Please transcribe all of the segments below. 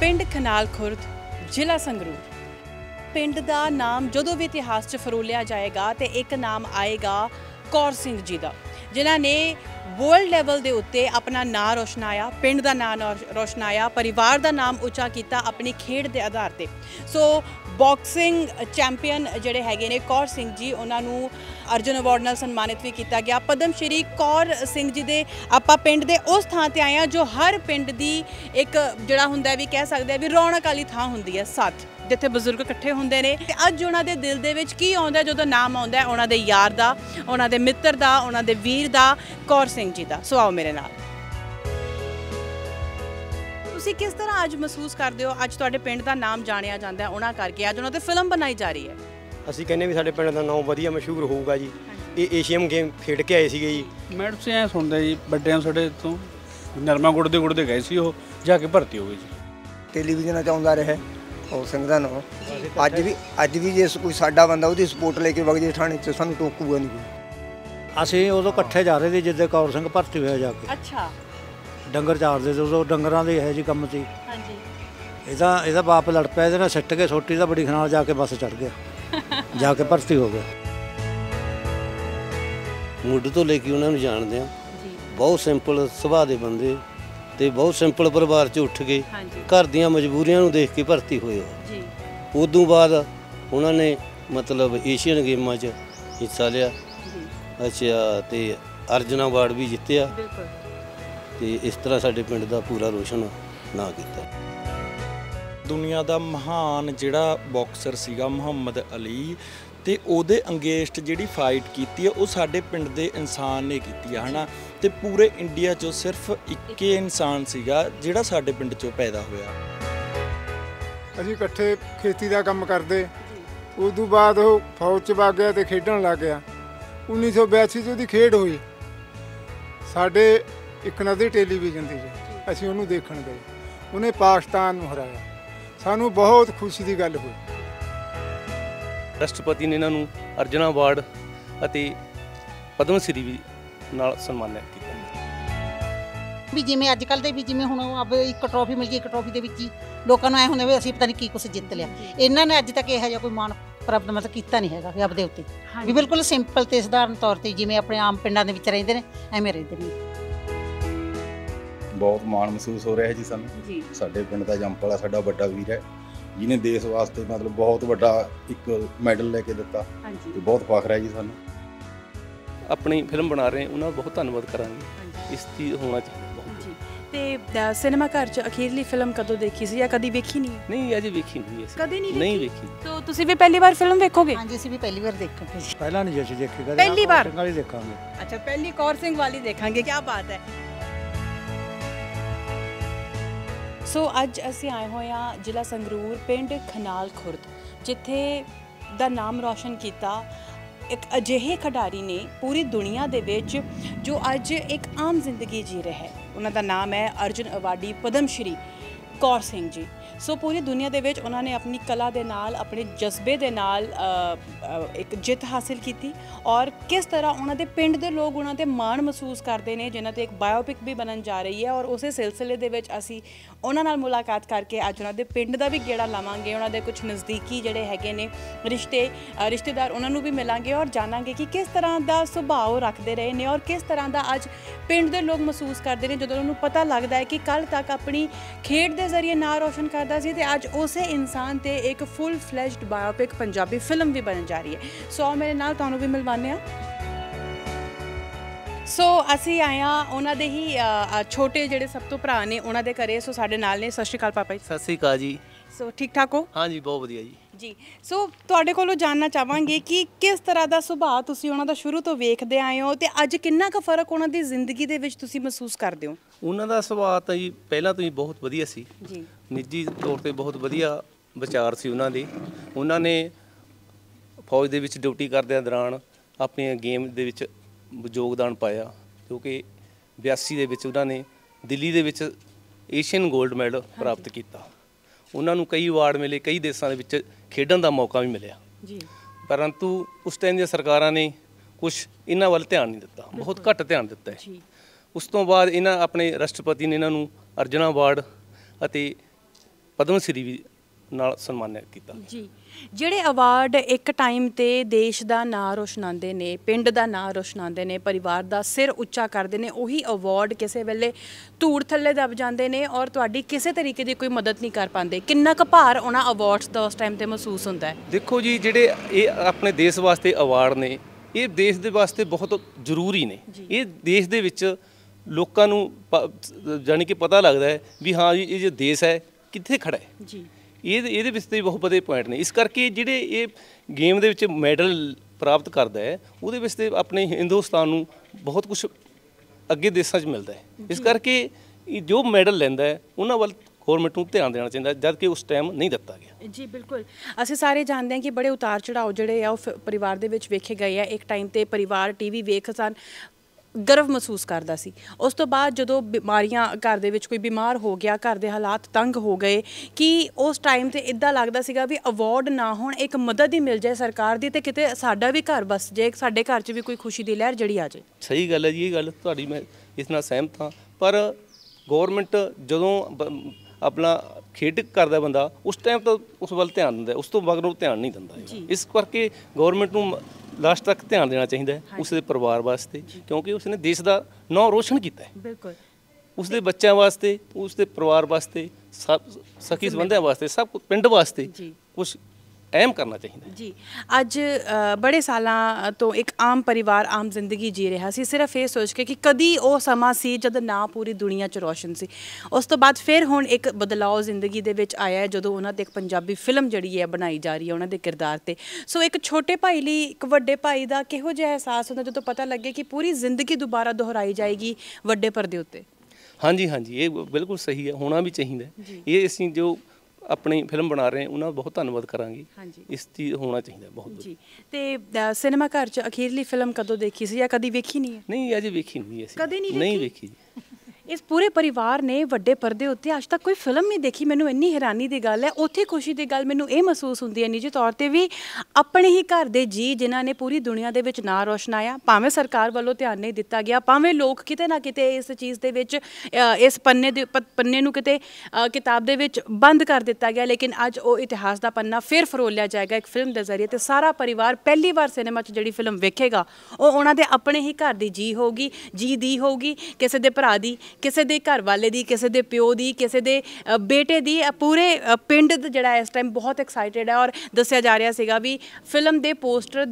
ਪਿੰਡ ਖਨਾਲ ਖੁਰਦ ਜ਼ਿਲ੍ਹਾ ਸੰਗਰੂਰ ਪਿੰਡ ਦਾ ਨਾਮ ਜਦੋਂ ਵੀ ਇਤਿਹਾਸ 'ਚ ਫਰੋਲਿਆ ਜਾਏਗਾ ਤੇ ਇੱਕ ਨਾਮ ਆਏਗਾ ਕੌਰ ਸਿੰਘ ਜੀ ਦਾ ਜਿਨ੍ਹਾਂ ਨੇ ਵਰਲਡ ਲੈਵਲ ਦੇ ਉੱਤੇ ਆਪਣਾ ਨਾਂ ਰੋਸ਼ਨਾਇਆ ਪਿੰਡ ਦਾ ਨਾਂ ਰੋਸ਼ਨਾਇਆ ਪਰਿਵਾਰ ਦਾ ਨਾਮ ਉੱਚਾ ਕੀਤਾ ਆਪਣੀ ਖੇਡ ਦੇ ਆਧਾਰ ਤੇ ਸੋ ਬਾਕਸਿੰਗ ਚੈਂਪੀਅਨ ਜਿਹੜੇ ਹੈਗੇ ਨੇ ਕੌਰ ਸਿੰਘ ਜੀ ਉਹਨਾਂ ਨੂੰ ਅਰਜਨ ਅਵਾਰਡ ਨਾਲ ਸਨਮਾਨਿਤ ਵੀ ਕੀਤਾ ਗਿਆ ਪਦਮ ਸ਼੍ਰੀ ਕੌਰ ਸਿੰਘ ਜੀ ਦੇ ਆਪਾਂ ਪਿੰਡ ਦੇ ਉਸ ਥਾਂ ਤੇ ਆਏ ਆ ਜੋ ਹਰ ਪਿੰਡ ਦੀ ਇੱਕ ਜਿਹੜਾ ਹੁੰਦਾ ਵੀ ਕਹਿ ਸਕਦੇ ਆ ਵੀ ਰੌਣਕ ਵਾਲੀ ਥਾਂ ਹੁੰਦੀ ਹੈ ਸੱਤ ਜਿੱਥੇ ਬਜ਼ੁਰਗ ਇਕੱਠੇ ਹੁੰਦੇ ਨੇ ਤੇ ਅੱਜ ਉਹਨਾਂ ਦੇ ਦਿਲ ਦੇ ਵਿੱਚ ਕੀ ਆਉਂਦਾ ਜਦੋਂ ਨਾਮ ਆਉਂਦਾ ਉਹਨਾਂ ਦੇ ਯਾਰ ਦਾ ਉਹਨਾਂ ਦੇ ਮਿੱਤਰ ਦਾ ਉਹਨਾਂ ਦੇ ਵੀਰ ਦਾ ਕੌਰ ਸਿੰਘ ਜੀ ਦਾ ਸੋ ਆਓ ਮੇਰੇ ਨਾਲ ਤੁਸੀਂ ਕਿਸ ਤਰ੍ਹਾਂ ਅੱਜ ਮਹਿਸੂਸ ਕਰਦੇ ਹੋ ਅੱਜ ਤੁਹਾਡੇ ਪਿੰਡ ਦਾ ਨਾਮ ਜਾਣਿਆ ਜਾਂਦਾ ਹੈ ਉਹਨਾਂ ਕਰਕੇ ਅੱਜ ਉਹਨਾਂ ਤੇ ਫਿਲਮ ਬਣਾਈ ਜਾ ਰਹੀ ਹੈ ਅਸੀਂ ਕਹਿੰਦੇ ਵੀ ਸਾਡੇ ਪਿੰਡ ਦਾ ਨਾਮ ਵਧੀਆ ਮਸ਼ਹੂਰ ਹੋਊਗਾ ਜੀ ਇਹ ਏਸ਼ੀਅਨ ਗੇਮ ਖੇਡ ਕੇ ਆਏ ਸੀਗੇ ਜੀ ਮੈਡਮ ਤੁਸੀਂ ਐ ਸੁਣਦਾ ਜੀ ਵੱਡਿਆਂ ਸਾਡੇ ਤੋਂ ਨਰਮਾ ਗੁੜ ਦੇ ਗੁੜ ਦੇ ਗਏ ਸੀ ਉਹ ਜਾ ਕੇ ਭਰਤੀ ਹੋ ਗਏ ਜੀ ਟੈਲੀਵਿਜ਼ਨ 'ਚ ਆਉਂਦਾ ਰਿਹਾ ਉਹ ਸਿੰਘਾਂ ਨੂੰ ਅੱਜ ਵੀ ਅੱਜ ਵੀ ਜੇ ਕੋਈ ਸਾਡਾ ਬੰਦਾ ਉਹਦੀ ਸਪੋਰਟ ਲੈ ਕੇ ਵਗਦੇ ਥਾਣੇ 'ਚ ਸਾਨੂੰ ਟੋਕੂਗਾ ਨਹੀਂ ਅਸੀਂ ਉਦੋਂ ਇਕੱਠੇ ਜਾ ਰਹੇ ਸੀ ਜਿੱਦੇ ਕੌਰ ਸਿੰਘ ਭਰਤੀ ਹੋਇਆ ਜਾ ਕੇ ਅੱਛਾ ਡੰਗਰ ਚਾਰਦੇ ਸੀ ਉਦੋਂ ਡੰਗਰਾਂ ਦੇ ਇਹੋ ਜੀ ਕੰਮ ਸੀ ਹਾਂਜੀ ਇਹਦਾ ਇਹਦਾ ਬਾਪ ਲੜ ਪਿਆ ਇਹਦੇ ਨਾਲ ਸਿੱਟ ਕੇ ਛੋਟੀ ਦਾ ਬੜੀ ਖਨਾਲ ਜਾ ਕੇ ਬੱਸ ਚੜ ਗਿਆ ਜਾ ਕੇ ਭਰਤੀ ਹੋ ਗਿਆ ਮੁੱਢ ਤੋਂ ਲੈ ਕੇ ਉਹਨਾਂ ਨੂੰ ਜਾਣਦੇ ਆ ਬਹੁਤ ਸਿੰਪਲ ਸੁਭਾਅ ਦੇ ਬੰਦੇ ਤੇ ਬਹੁਤ ਸਿੰਪਲ ਪਰਿਵਾਰ ਚ ਉੱਠ ਕੇ ਘਰ ਦੀਆਂ ਮਜਬੂਰੀਆਂ ਨੂੰ ਦੇਖ ਕੇ ਭਰਤੀ ਹੋਏ ਹੋ ਜੀ ਉਦੋਂ ਬਾਅਦ ਉਹਨਾਂ ਨੇ ਮਤਲਬ ਏਸ਼ੀਅਨ ਗੇਮਾਂ 'ਚ ਹਿੱਸਾ ਲਿਆ ਅੱਛਾ ਤੇ ਅਰਜਨਾ ਅਵਾਰਡ ਵੀ ਜਿੱਤਿਆ ਬਿਲਕੁਲ ਤੇ ਇਸ ਤਰ੍ਹਾਂ ਸਾਡੇ ਪਿੰਡ ਦਾ ਪੂਰਾ ਰੋਸ਼ਨ ਨਾ ਕੀਤਾ ਦੁਨੀਆ ਦਾ ਮਹਾਨ ਜਿਹੜਾ ਬਾਕਸਰ ਸੀਗਾ ਮੁਹੰਮਦ ਅਲੀ ਤੇ ਉਹਦੇ ਅੰਗੇਸਟ ਜਿਹੜੀ ਫਾਈਟ ਕੀਤੀ ਹੈ ਉਹ ਸਾਡੇ ਪਿੰਡ ਦੇ ਇਨਸਾਨ ਨੇ ਕੀਤੀ ਹੈ ਹਨਾ ਤੇ ਪੂਰੇ ਇੰਡੀਆ 'ਚੋਂ ਸਿਰਫ ਇੱਕੇ ਇਨਸਾਨ ਸੀਗਾ ਜਿਹੜਾ ਸਾਡੇ ਪਿੰਡ 'ਚੋਂ ਪੈਦਾ ਹੋਇਆ ਅਸੀਂ ਇਕੱਠੇ ਖੇਤੀ ਦਾ ਕੰਮ ਕਰਦੇ ਉਸ ਤੋਂ ਬਾਅਦ ਉਹ ਫੌਜ 'ਚ ਵਗ ਗਿਆ ਤੇ ਖੇਡਣ ਲੱਗ ਗਿਆ 1982 'ਚ ਉਹਦੀ ਖੇਡ ਹੋਈ ਸਾਡੇ ਇੱਕ ਨਜ਼ਰ ਟੈਲੀਵਿਜ਼ਨ ਦੀ ਜੀ ਅਸੀਂ ਉਹਨੂੰ ਦੇਖਣ ਗਏ ਉਹਨੇ ਪਾਕਿਸਤਾਨ ਨੂੰ ਹਰਾਇਆ ਸਾਨੂੰ ਬਹੁਤ ਖੁਸ਼ੀ ਦੀ ਗੱਲ ਹੋਈ ਰਾਸ਼ਟਰਪਤੀ ਨੇ ਇਹਨਾਂ ਨੂੰ ਅਰਜਨਾ ਅਵਾਰਡ ਅਤੇ ਪਦਮ ਸ੍ਰੀ ਵੀ ਨਾਲ ਸਨਮਾਨਿਤ ਕੀਤਾ ਵੀ ਜਿਵੇਂ ਅੱਜ ਕੱਲ ਦੇ ਵੀ ਜਿਵੇਂ ਹੁਣ ਅਬ ਇੱਕ ਟਰੋਫੀ ਮਿਲ ਗਈ ਇੱਕ ਟਰੋਫੀ ਦੇ ਵਿੱਚ ਹੀ ਲੋਕਾਂ ਨੂੰ ਐ ਹੁੰਦੇ ਵੀ ਅਸੀਂ ਪਤਾ ਨਹੀਂ ਕੀ ਕੁਝ ਜਿੱਤ ਲਿਆ ਇਹਨਾਂ ਨੇ ਅੱਜ ਤੱਕ ਇਹੋ ਜਿਹਾ ਕੋਈ ਮਾਨ ਪ੍ਰਾਪਤ ਮਤਲਬ ਕੀਤਾ ਨਹੀਂ ਹੈਗਾ ਰੱਬ ਦੇ ਉੱਤੇ ਵੀ ਬਿਲਕੁਲ ਸਿੰਪਲ ਤੇ ਸਧਾਰਨ ਤੌਰ ਤੇ ਜਿਵੇਂ ਆਪਣੇ ਆਮ ਪਿੰਡਾਂ ਦੇ ਵਿੱਚ ਰਹਿੰਦੇ ਨੇ ਐਵੇਂ ਰਹਿੰਦੇ ਨੇ ਬਹੁਤ ਮਾਣ ਮਹਿਸੂਸ ਹੋ ਰਿਹਾ ਹੈ ਜੀ ਸਾਨੂੰ ਸਾਡੇ ਪਿੰਡ ਦਾ ਜੰਪ ਵਾਲਾ ਸਾਡਾ ਵੱਡਾ ਵੀਰ ਹੈ ਜਿਹਨੇ ਦੇਸ਼ ਵਾਸਤੇ ਮਤਲਬ ਬਹੁਤ ਵੱਡਾ ਇੱਕ ਮੈਡਲ ਲੈ ਕੇ ਦਿੱਤਾ ਤੇ ਬਹੁਤ ਫਖਰ ਹੈ ਜੀ ਸਾਨੂੰ ਆਪਣੀ ਫਿਲਮ ਬਣਾ ਰਹੇ ਉਹਨਾਂ ਦਾ ਬਹੁਤ ਧੰਨਵਾਦ ਕਰਾਂਗੇ ਇਸ ਦੀ ਹੋਣਾ ਚਾਹੀਦਾ ਜੀ ਤੇ ਸਿਨੇਮਾ ਘਰ ਚ ਅਖੀਰਲੀ ਫਿਲਮ ਕਦੋਂ ਦੇਖੀ ਸੀ ਜਾਂ ਕਦੀ ਵੇਖੀ ਨਹੀਂ ਨਹੀਂ ਅਜੇ ਵੇਖੀ ਨਹੀਂ ਅਸੀਂ ਕਦੇ ਨਹੀਂ ਨਹੀਂ ਵੇਖੀ ਤਾਂ ਤੁਸੀਂ ਵੀ ਪਹਿਲੀ ਵਾਰ ਫਿਲਮ ਵੇਖੋਗੇ ਹਾਂਜੀ ਅਸੀਂ ਵੀ ਪਹਿਲੀ ਵਾਰ ਦੇਖਾਂਗੇ ਪਹਿਲਾਂ ਨਹੀਂ ਜੇ ਅਸੀਂ ਦੇਖੀ ਪਹਿਲੀ ਵਾਰ ਦੇਖਾਂਗੇ ਅੱਛਾ ਪਹਿਲੀ ਕੌਰ ਸਿੰਘ ਵਾਲੀ ਦੇਖਾਂਗੇ ਕੀ ਬਾਤ ਹੈ ਸੋ ਅੱਜ ਅਸੀਂ ਆਏ ਹੋਏ ਆ ਜ਼ਿਲ੍ਹਾ ਸੰਗਰੂਰ ਪਿੰਡ ਖਨਾਲ ਖੁਰਦ ਜਿੱਥੇ ਦਾ ਨਾਮ ਰੌਸ਼ਨ ਕੀਤਾ ਇੱਕ ਅਜਿਹੇ ਖਿਡਾਰੀ ਨੇ ਪੂਰੀ ਦੁਨੀਆ ਦੇ ਵਿੱਚ ਜੋ ਅੱਜ ਇੱਕ ਆਮ ਜ਼ਿੰਦਗੀ ਜੀ ਰਿਹਾ ਹੈ ਉਹਨਾਂ ਦਾ ਨਾਮ ਹੈ ਅਰਜਨ ਅਵਾਰਡੀ ਪਦਮ ਸ਼੍ਰੀ ਕੌਰ ਸਿੰਘ ਜੀ ਸੋ ਪੂਰੀ ਦੁਨੀਆ ਦੇ ਵਿੱਚ ਉਹਨਾਂ ਨੇ ਆਪਣੀ ਕਲਾ ਦੇ ਨਾਲ ਆਪਣੇ ਜਜ਼ਬੇ ਦੇ ਨਾਲ ਇੱਕ ਜਿੱਤ ਹਾਸਲ ਕੀਤੀ ਔਰ ਕਿਸ ਤਰ੍ਹਾਂ ਉਹਨਾਂ ਦੇ ਪਿੰਡ ਦੇ ਲੋਕ ਉਹਨਾਂ ਤੇ ਮਾਣ ਮਹਿਸੂਸ ਕਰਦੇ ਨੇ ਜਿਨ੍ਹਾਂ ਤੇ ਇੱਕ ਬਾਇਓਪਿਕ ਵੀ ਬਣਨ ਜਾ ਰਹੀ ਹੈ ਔਰ ਉਸੇ ਸਿਲਸਿਲੇ ਦੇ ਵਿੱਚ ਅਸੀਂ ਉਹਨਾਂ ਨਾਲ ਮੁਲਾਕਾਤ ਕਰਕੇ ਅੱਜ ਉਹਨਾਂ ਦੇ ਪਿੰਡ ਦਾ ਵੀ ਗੇੜਾ ਲਾਵਾਂਗੇ ਉਹਨਾਂ ਦੇ ਕੁਝ ਨਜ਼ਦੀਕੀ ਜਿਹੜੇ ਹੈਗੇ ਨੇ ਰਿਸ਼ਤੇ ਰਿਸ਼ਤੇਦਾਰ ਉਹਨਾਂ ਨੂੰ ਵੀ ਮਿਲਾਂਗੇ ਔਰ ਜਾਣਾਂਗੇ ਕਿ ਕਿਸ ਤਰ੍ਹਾਂ ਦਾ ਸੁਭਾਅ ਰੱਖਦੇ ਰਹੇ ਨੇ ਔਰ ਕਿਸ ਤਰ੍ਹਾਂ ਦਾ ਅੱਜ ਪਿੰਡ ਦੇ ਲੋਕ ਮਹਿਸੂਸ ਕਰਦੇ ਨੇ ਜਦੋਂ ਉਹਨੂੰ ਪਤਾ ਲੱਗਦਾ ਹੈ ਕਿ ਕੱਲ ਤੱਕ ਆਪਣੀ ਖੇਡ ਦੇ ਜ਼ਰੀਏ ਨਾਂ ਰੋਸ਼ਨ ਕਰ ਕਰਦਾ ਸੀ ਤੇ ਅੱਜ ਉਸੇ ਇਨਸਾਨ ਤੇ ਇੱਕ full fleshed biopic Punjabi film ਵੀ ਬਣਨ ਜਾ ਰਹੀ ਹੈ ਸੋ ਮੇਰੇ ਨਾਲ ਤੁਹਾਨੂੰ ਵੀ ਮਿਲਵਾਨੇ ਆ ਸੋ ਅਸੀਂ ਆਇਆ ਉਹਨਾਂ ਦੇ ਹੀ ਛੋਟੇ ਜਿਹੜੇ ਸਭ ਤੋਂ ਭਰਾ ਨੇ ਉਹਨਾਂ ਦੇ ਘਰੇ ਸੋ ਸਾਡੇ ਨਾਲ ਨੇ ਸਤਿ ਸ਼੍ਰੀ ਅਕਾਲ ਪਾਪਾ ਜੀ ਸਤਿ ਸ਼੍ਰੀ ਅਕਾਲ ਜੀ ਸੋ ਠੀਕ ਠਾਕ ਹੋ ਹਾਂਜੀ ਬਹੁਤ ਵਧੀਆ ਜੀ ਜੀ ਸੋ ਤੁਹਾਡੇ ਕੋਲੋਂ ਜਾਨਣਾ ਚਾਹਾਂਗੇ ਕਿ ਕਿਸ ਤਰ੍ਹਾਂ ਦਾ ਸੁਭਾਅ ਤੁਸੀਂ ਉਹਨਾਂ ਦਾ ਸ਼ੁਰੂ ਤੋਂ ਵੇਖਦੇ ਆਏ ਹੋ ਤੇ ਅੱਜ ਕਿੰਨਾ ਕੁ ਫਰਕ ਉਹਨਾਂ ਦੀ ਜ਼ਿੰਦਗੀ ਦੇ ਵਿੱਚ ਤੁਸੀਂ ਮਹਿਸੂਸ ਕਰਦੇ ਹੋ ਉਹਨਾਂ ਦਾ ਸੁਭਾਅ ਤਾਂ ਜੀ ਪਹਿਲਾਂ ਤੋਂ ਹੀ ਬਹੁਤ ਵਧੀਆ ਸੀ ਜੀ ਨਿੱਜੀ ਤੌਰ ਤੇ ਬਹੁਤ ਵਧੀਆ ਵਿਚਾਰ ਸੀ ਉਹਨਾਂ ਦੇ ਉਹਨਾਂ ਨੇ ਫੌਜ ਦੇ ਵਿੱਚ ਡਿਊਟੀ ਕਰਦੇ ਦੌਰਾਨ ਆਪਣੀਆਂ ਗੇਮ ਦੇ ਵਿੱਚ ਯੋਗਦਾਨ ਪਾਇਆ ਕਿਉਂਕਿ 82 ਦੇ ਵਿੱਚ ਉਹਨਾਂ ਨੇ ਦਿੱਲੀ ਦੇ ਵਿੱਚ ਏਸ਼ੀਅਨ 골ਡ ਮੈਡਲ ਪ੍ਰਾਪਤ ਕੀਤਾ ਉਹਨਾਂ ਨੂੰ ਕਈ ਅਵਾਰਡ ਮਿਲੇ ਕਈ ਦੇਸ਼ਾਂ ਦੇ ਵਿੱਚ ਖੇਡਣ ਦਾ ਮੌਕਾ ਵੀ ਮਿਲਿਆ ਜੀ ਪਰੰਤੂ ਉਸ ਟਾਈਮ ਦੀਆਂ ਸਰਕਾਰਾਂ ਨੇ ਕੁਝ ਇਹਨਾਂ ਵੱਲ ਧਿਆਨ ਨਹੀਂ ਦਿੱਤਾ ਬਹੁਤ ਘੱਟ ਧਿਆਨ ਦਿੱਤਾ ਜੀ ਉਸ ਤੋਂ ਬਾਅਦ ਇਹਨਾਂ ਆਪਣੇ ਰਾਸ਼ਟਰਪਤੀ ਨੇ ਇਹਨਾਂ ਨੂੰ ਅਰਜਨਾ ਅਵਾਰਡ ਅਤੇ ਪਦਮ ਸ਼੍ਰੀ ਵੀ ਨਾਲ ਸਨਮਾਨਿਤ ਕੀਤਾ ਜੀ ਜਿਹੜੇ ਅਵਾਰਡ ਇੱਕ ਟਾਈਮ ਤੇ ਦੇਸ਼ ਦਾ ਨਾਂ ਰੋਸ਼ਨਾਉਂਦੇ ਨੇ ਪਿੰਡ ਦਾ ਨਾਂ ਰੋਸ਼ਨਾਉਂਦੇ ਨੇ ਪਰਿਵਾਰ ਦਾ ਸਿਰ ਉੱਚਾ ਕਰਦੇ ਨੇ ਉਹੀ ਅਵਾਰਡ ਕਿਸੇ ਵੇਲੇ ਧੂੜ ਥੱਲੇ ਦਬ ਜਾਂਦੇ ਨੇ ਔਰ ਤੁਹਾਡੀ ਕਿਸੇ ਤਰੀਕੇ ਦੀ ਕੋਈ ਮਦਦ ਨਹੀਂ ਕਰ ਪਾਉਂਦੇ ਕਿੰਨਾ ਕੁ ਭਾਰ ਉਹਨਾਂ ਅਵਾਰਡਸ ਦਾ ਉਸ ਟਾਈਮ ਤੇ ਮਹਿਸੂਸ ਹੁੰਦਾ ਦੇਖੋ ਜੀ ਜਿਹੜੇ ਇਹ ਆਪਣੇ ਦੇਸ਼ ਵਾਸਤੇ ਅਵਾਰਡ ਨੇ ਇਹ ਦੇਸ਼ ਦੇ ਵਾਸਤੇ ਬਹੁਤ ਜ਼ਰੂਰੀ ਨੇ ਇਹ ਦੇਸ਼ ਦੇ ਵਿੱਚ ਲੋਕਾਂ ਨੂੰ ਜਾਨੀ ਕਿ ਪਤਾ ਲੱਗਦਾ ਹੈ ਵੀ ਹਾਂ ਜੀ ਇਹ ਜੇ ਦੇਸ਼ ਹੈ ਕਿੱਥੇ ਖੜਾ ਹੈ ਜੀ ਇਹ ਇਹਦੇ ਵਿੱਚ ਤੇ ਬਹੁਤ ਵੱਡੇ ਪੁਆਇੰਟ ਨੇ ਇਸ ਕਰਕੇ ਜਿਹੜੇ ਇਹ ਗੇਮ ਦੇ ਵਿੱਚ ਮੈਡਲ ਪ੍ਰਾਪਤ ਕਰਦਾ ਹੈ ਉਹਦੇ ਵਿੱਚ ਤੇ ਆਪਣੇ ਹਿੰਦੁਸਤਾਨ ਨੂੰ ਬਹੁਤ ਕੁਝ ਅੱਗੇ ਦੇਸ਼ਾਂ 'ਚ ਮਿਲਦਾ ਹੈ ਇਸ ਕਰਕੇ ਜੋ ਮੈਡਲ ਲੈਂਦਾ ਹੈ ਉਹਨਾਂ ਵੱਲ ਗਵਰਨਮੈਂਟ ਨੂੰ ਧਿਆਨ ਦੇਣਾ ਚਾਹੀਦਾ ਜਦ ਕਿ ਉਸ ਟਾਈਮ ਨਹੀਂ ਦਿੱਤਾ ਗਿਆ ਜੀ ਬਿਲਕੁਲ ਅਸੀਂ ਸਾਰੇ ਜਾਣਦੇ ਹਾਂ ਕਿ ਬੜੇ ਉਤਾਰ ਚੜਾਓ ਜਿਹੜੇ ਆ ਉਹ ਪਰਿਵਾਰ ਦੇ ਵਿੱਚ ਵੇਖੇ ਗਏ ਆ ਇੱਕ ਟਾਈਮ ਤੇ ਪਰਿਵਾਰ ਟੀਵੀ ਵੇਖ ਸਨ ਗਰਵ ਮਹਿਸੂਸ ਕਰਦਾ ਸੀ ਉਸ ਤੋਂ ਬਾਅਦ ਜਦੋਂ ਬਿਮਾਰੀਆਂ ਘਰ ਦੇ ਵਿੱਚ ਕੋਈ ਬਿਮਾਰ ਹੋ ਗਿਆ ਘਰ ਦੇ ਹਾਲਾਤ ਤੰਗ ਹੋ ਗਏ ਕਿ ਉਸ ਟਾਈਮ ਤੇ ਇਦਾਂ ਲੱਗਦਾ ਸੀਗਾ ਵੀ ਅਵਾਰਡ ਨਾ ਹੋਣ ਇੱਕ ਮਦਦ ਹੀ ਮਿਲ ਜਾਏ ਸਰਕਾਰ ਦੀ ਤੇ ਕਿਤੇ ਸਾਡਾ ਵੀ ਘਰ ਬਸ ਜੇ ਸਾਡੇ ਘਰ 'ਚ ਵੀ ਕੋਈ ਖੁਸ਼ੀ ਦੀ ਲਹਿਰ ਜੜੀ ਆ ਜਾਏ ਸਹੀ ਗੱਲ ਹੈ ਜੀ ਇਹ ਗੱਲ ਤੁਹਾਡੀ ਮੈਂ ਇਸ ਨਾਲ ਸਹਿਮਤ ਹਾਂ ਪਰ ਗਵਰਨਮੈਂਟ ਜਦੋਂ ਆਪਣਾ ਖੇਡ ਕਰਦਾ ਬੰਦਾ ਉਸ ਟਾਈਮ ਤਾਂ ਉਸ ਵੱਲ ਧਿਆਨ ਦਿੰਦਾ ਉਸ ਤੋਂ ਮਗਰੋਂ ਧਿਆਨ ਨਹੀਂ ਦਿੰਦਾ ਇਸ ਕਰਕੇ ਗਵਰਨਮੈਂਟ ਨੂੰ ਲਾਸਟ ਤੱਕ ਧਿਆਨ ਦੇਣਾ ਚਾਹੀਦਾ ਹੈ ਉਸ ਦੇ ਪਰਿਵਾਰ ਵਾਸਤੇ ਕਿਉਂਕਿ ਉਸ ਨੇ ਦੇਸ਼ ਦਾ ਨਾਂ ਰੋਸ਼ਨ ਕੀਤਾ ਹੈ ਬਿਲਕੁਲ ਉਸ ਦੇ ਬੱਚਿਆਂ ਵਾਸਤੇ ਉਸ ਦੇ ਪਰਿਵਾਰ ਵਾਸਤੇ ਸਭ ਸਖੀ ਸੰਬੰਧਾਂ ਵਾਸਤੇ ਸਭ ਪਿੰਡ ਵਾਸਤੇ ਕੁਝ ਅਹਿਮ ਕਰਨਾ ਚਾਹੀਦਾ ਜੀ ਅੱਜ ਬੜੇ ਸਾਲਾਂ ਤੋਂ ਇੱਕ ਆਮ ਪਰਿਵਾਰ ਆਮ ਜ਼ਿੰਦਗੀ ਜੀ ਰਿਹਾ ਸੀ ਸਿਰਫ ਇਹ ਸੋਚ ਕੇ ਕਿ ਕਦੀ ਉਹ ਸਮਾਂ ਸੀ ਜਦ ਨਾ ਪੂਰੀ ਦੁਨੀਆ 'ਚ ਰੋਸ਼ਨ ਸੀ ਉਸ ਤੋਂ ਬਾਅਦ ਫਿਰ ਹੁਣ ਇੱਕ ਬਦਲਾਅ ਜ਼ਿੰਦਗੀ ਦੇ ਵਿੱਚ ਆਇਆ ਹੈ ਜਦੋਂ ਉਹਨਾਂ ਤੇ ਇੱਕ ਪੰਜਾਬੀ ਫਿਲਮ ਜਿਹੜੀ ਹੈ ਬਣਾਈ ਜਾ ਰਹੀ ਹੈ ਉਹਨਾਂ ਦੇ ਕਿਰਦਾਰ ਤੇ ਸੋ ਇੱਕ ਛੋਟੇ ਭਾਈ ਲਈ ਇੱਕ ਵੱਡੇ ਭਾਈ ਦਾ ਕਿਹੋ ਜਿਹਾ ਅਹਿਸਾਸ ਹੁੰਦਾ ਜਦੋਂ ਪਤਾ ਲੱਗੇ ਕਿ ਪੂਰੀ ਜ਼ਿੰਦਗੀ ਦੁਬਾਰਾ ਦੁਹਰਾਈ ਜਾਏਗੀ ਵੱਡੇ ਪਰਦੇ ਉੱਤੇ ਹਾਂਜੀ ਹਾਂਜੀ ਇਹ ਬਿਲਕੁਲ ਸਹੀ ਹੈ ਹੋਣਾ ਵੀ ਚਾਹੀਦਾ ਇਹ ਅਸੀਂ ਜੋ ਆਪਣੀ ਫਿਲਮ ਬਣਾ ਰਹੇ ਉਹਨਾਂ ਬਹੁਤ ਧੰਨਵਾਦ ਕਰਾਂਗੇ ਇਸ ਦੀ ਹੋਣਾ ਚਾਹੀਦਾ ਬਹੁਤ ਜੀ ਤੇ ਸਿਨੇਮਾ ਘਰ ਚ ਅਖੀਰਲੀ ਫਿਲਮ ਕਦੋਂ ਦੇਖੀ ਸੀ ਜਾਂ ਕਦੀ ਵੇਖੀ ਨਹੀਂ ਹੈ ਨਹੀਂ ਅਜੇ ਵੇਖੀ ਨਹੀਂ ਅਸੀਂ ਕਦੇ ਨਹੀਂ ਵੇਖੀ ਨਹੀਂ ਵੇਖੀ ਇਸ ਪੂਰੇ ਪਰਿਵਾਰ ਨੇ ਵੱਡੇ ਪਰਦੇ ਉੱਤੇ ਅੱਜ ਤੱਕ ਕੋਈ ਫਿਲਮ ਨਹੀਂ ਦੇਖੀ ਮੈਨੂੰ ਇੰਨੀ ਹੈਰਾਨੀ ਦੀ ਗੱਲ ਹੈ ਉੱਥੇ ਖੁਸ਼ੀ ਦੀ ਗੱਲ ਮੈਨੂੰ ਇਹ ਮਹਿਸੂਸ ਹੁੰਦੀ ਹੈ ਨਿੱਜੀ ਤੌਰ ਤੇ ਵੀ ਆਪਣੇ ਹੀ ਘਰ ਦੇ ਜੀ ਜਿਨ੍ਹਾਂ ਨੇ ਪੂਰੀ ਦੁਨੀਆ ਦੇ ਵਿੱਚ ਨਾਂ ਆਇਆ ਭਾਵੇਂ ਸਰਕਾਰ ਵੱਲੋਂ ਧਿਆਨ ਨਹੀਂ ਦਿੱਤਾ ਗਿਆ ਭਾਵੇਂ ਲੋਕ ਕਿਤੇ ਨਾ ਕਿਤੇ ਇਸ ਚੀਜ਼ ਦੇ ਵਿੱਚ ਇਸ ਪੰਨੇ ਦੇ ਪੰਨੇ ਨੂੰ ਕਿਤੇ ਕਿਤਾਬ ਦੇ ਵਿੱਚ ਬੰਦ ਕਰ ਦਿੱਤਾ ਗਿਆ ਲੇਕਿਨ ਅੱਜ ਉਹ ਇਤਿਹਾਸ ਦਾ ਪੰਨਾ ਫੇਰ ਫਰੋਲਿਆ ਜਾਏਗਾ ਇੱਕ ਫਿਲਮ ਦੇ ਜ਼ਰੀਏ ਤੇ ਸਾਰਾ ਪਰਿਵਾਰ ਪਹਿਲੀ ਵਾਰ ਸਿਨੇਮਾ 'ਚ ਜਿਹੜੀ ਫਿਲਮ ਵੇਖੇਗਾ ਉਹ ਉਹਨਾਂ ਦੇ ਆਪਣੇ ਹੀ ਘਰ ਦੀ ਜੀ ਹੋਗੀ ਜੀ ਦੀ ਹੋਊਗੀ ਕਿਸੇ ਦੇ ਭਰਾ ਦੀ ਕਿਸੇ ਦੇ ਘਰ ਵਾਲੇ ਦੀ ਕਿਸੇ ਦੇ ਪਿਓ ਦੀ ਕਿਸੇ ਦੇ ਬੇਟੇ ਦੀ ਪੂਰੇ ਪਿੰਡ ਦਾ ਜਿਹੜਾ ਇਸ ਟਾਈਮ ਬਹੁਤ ਐਕਸਾਈਟਿਡ ਹੈ ਔਰ ਦੱਸਿਆ ਜਾ ਰਿਹਾ ਸੀਗਾ ਵੀ ਫਿਲਮ ਦੇ ਪੋਸਟਰ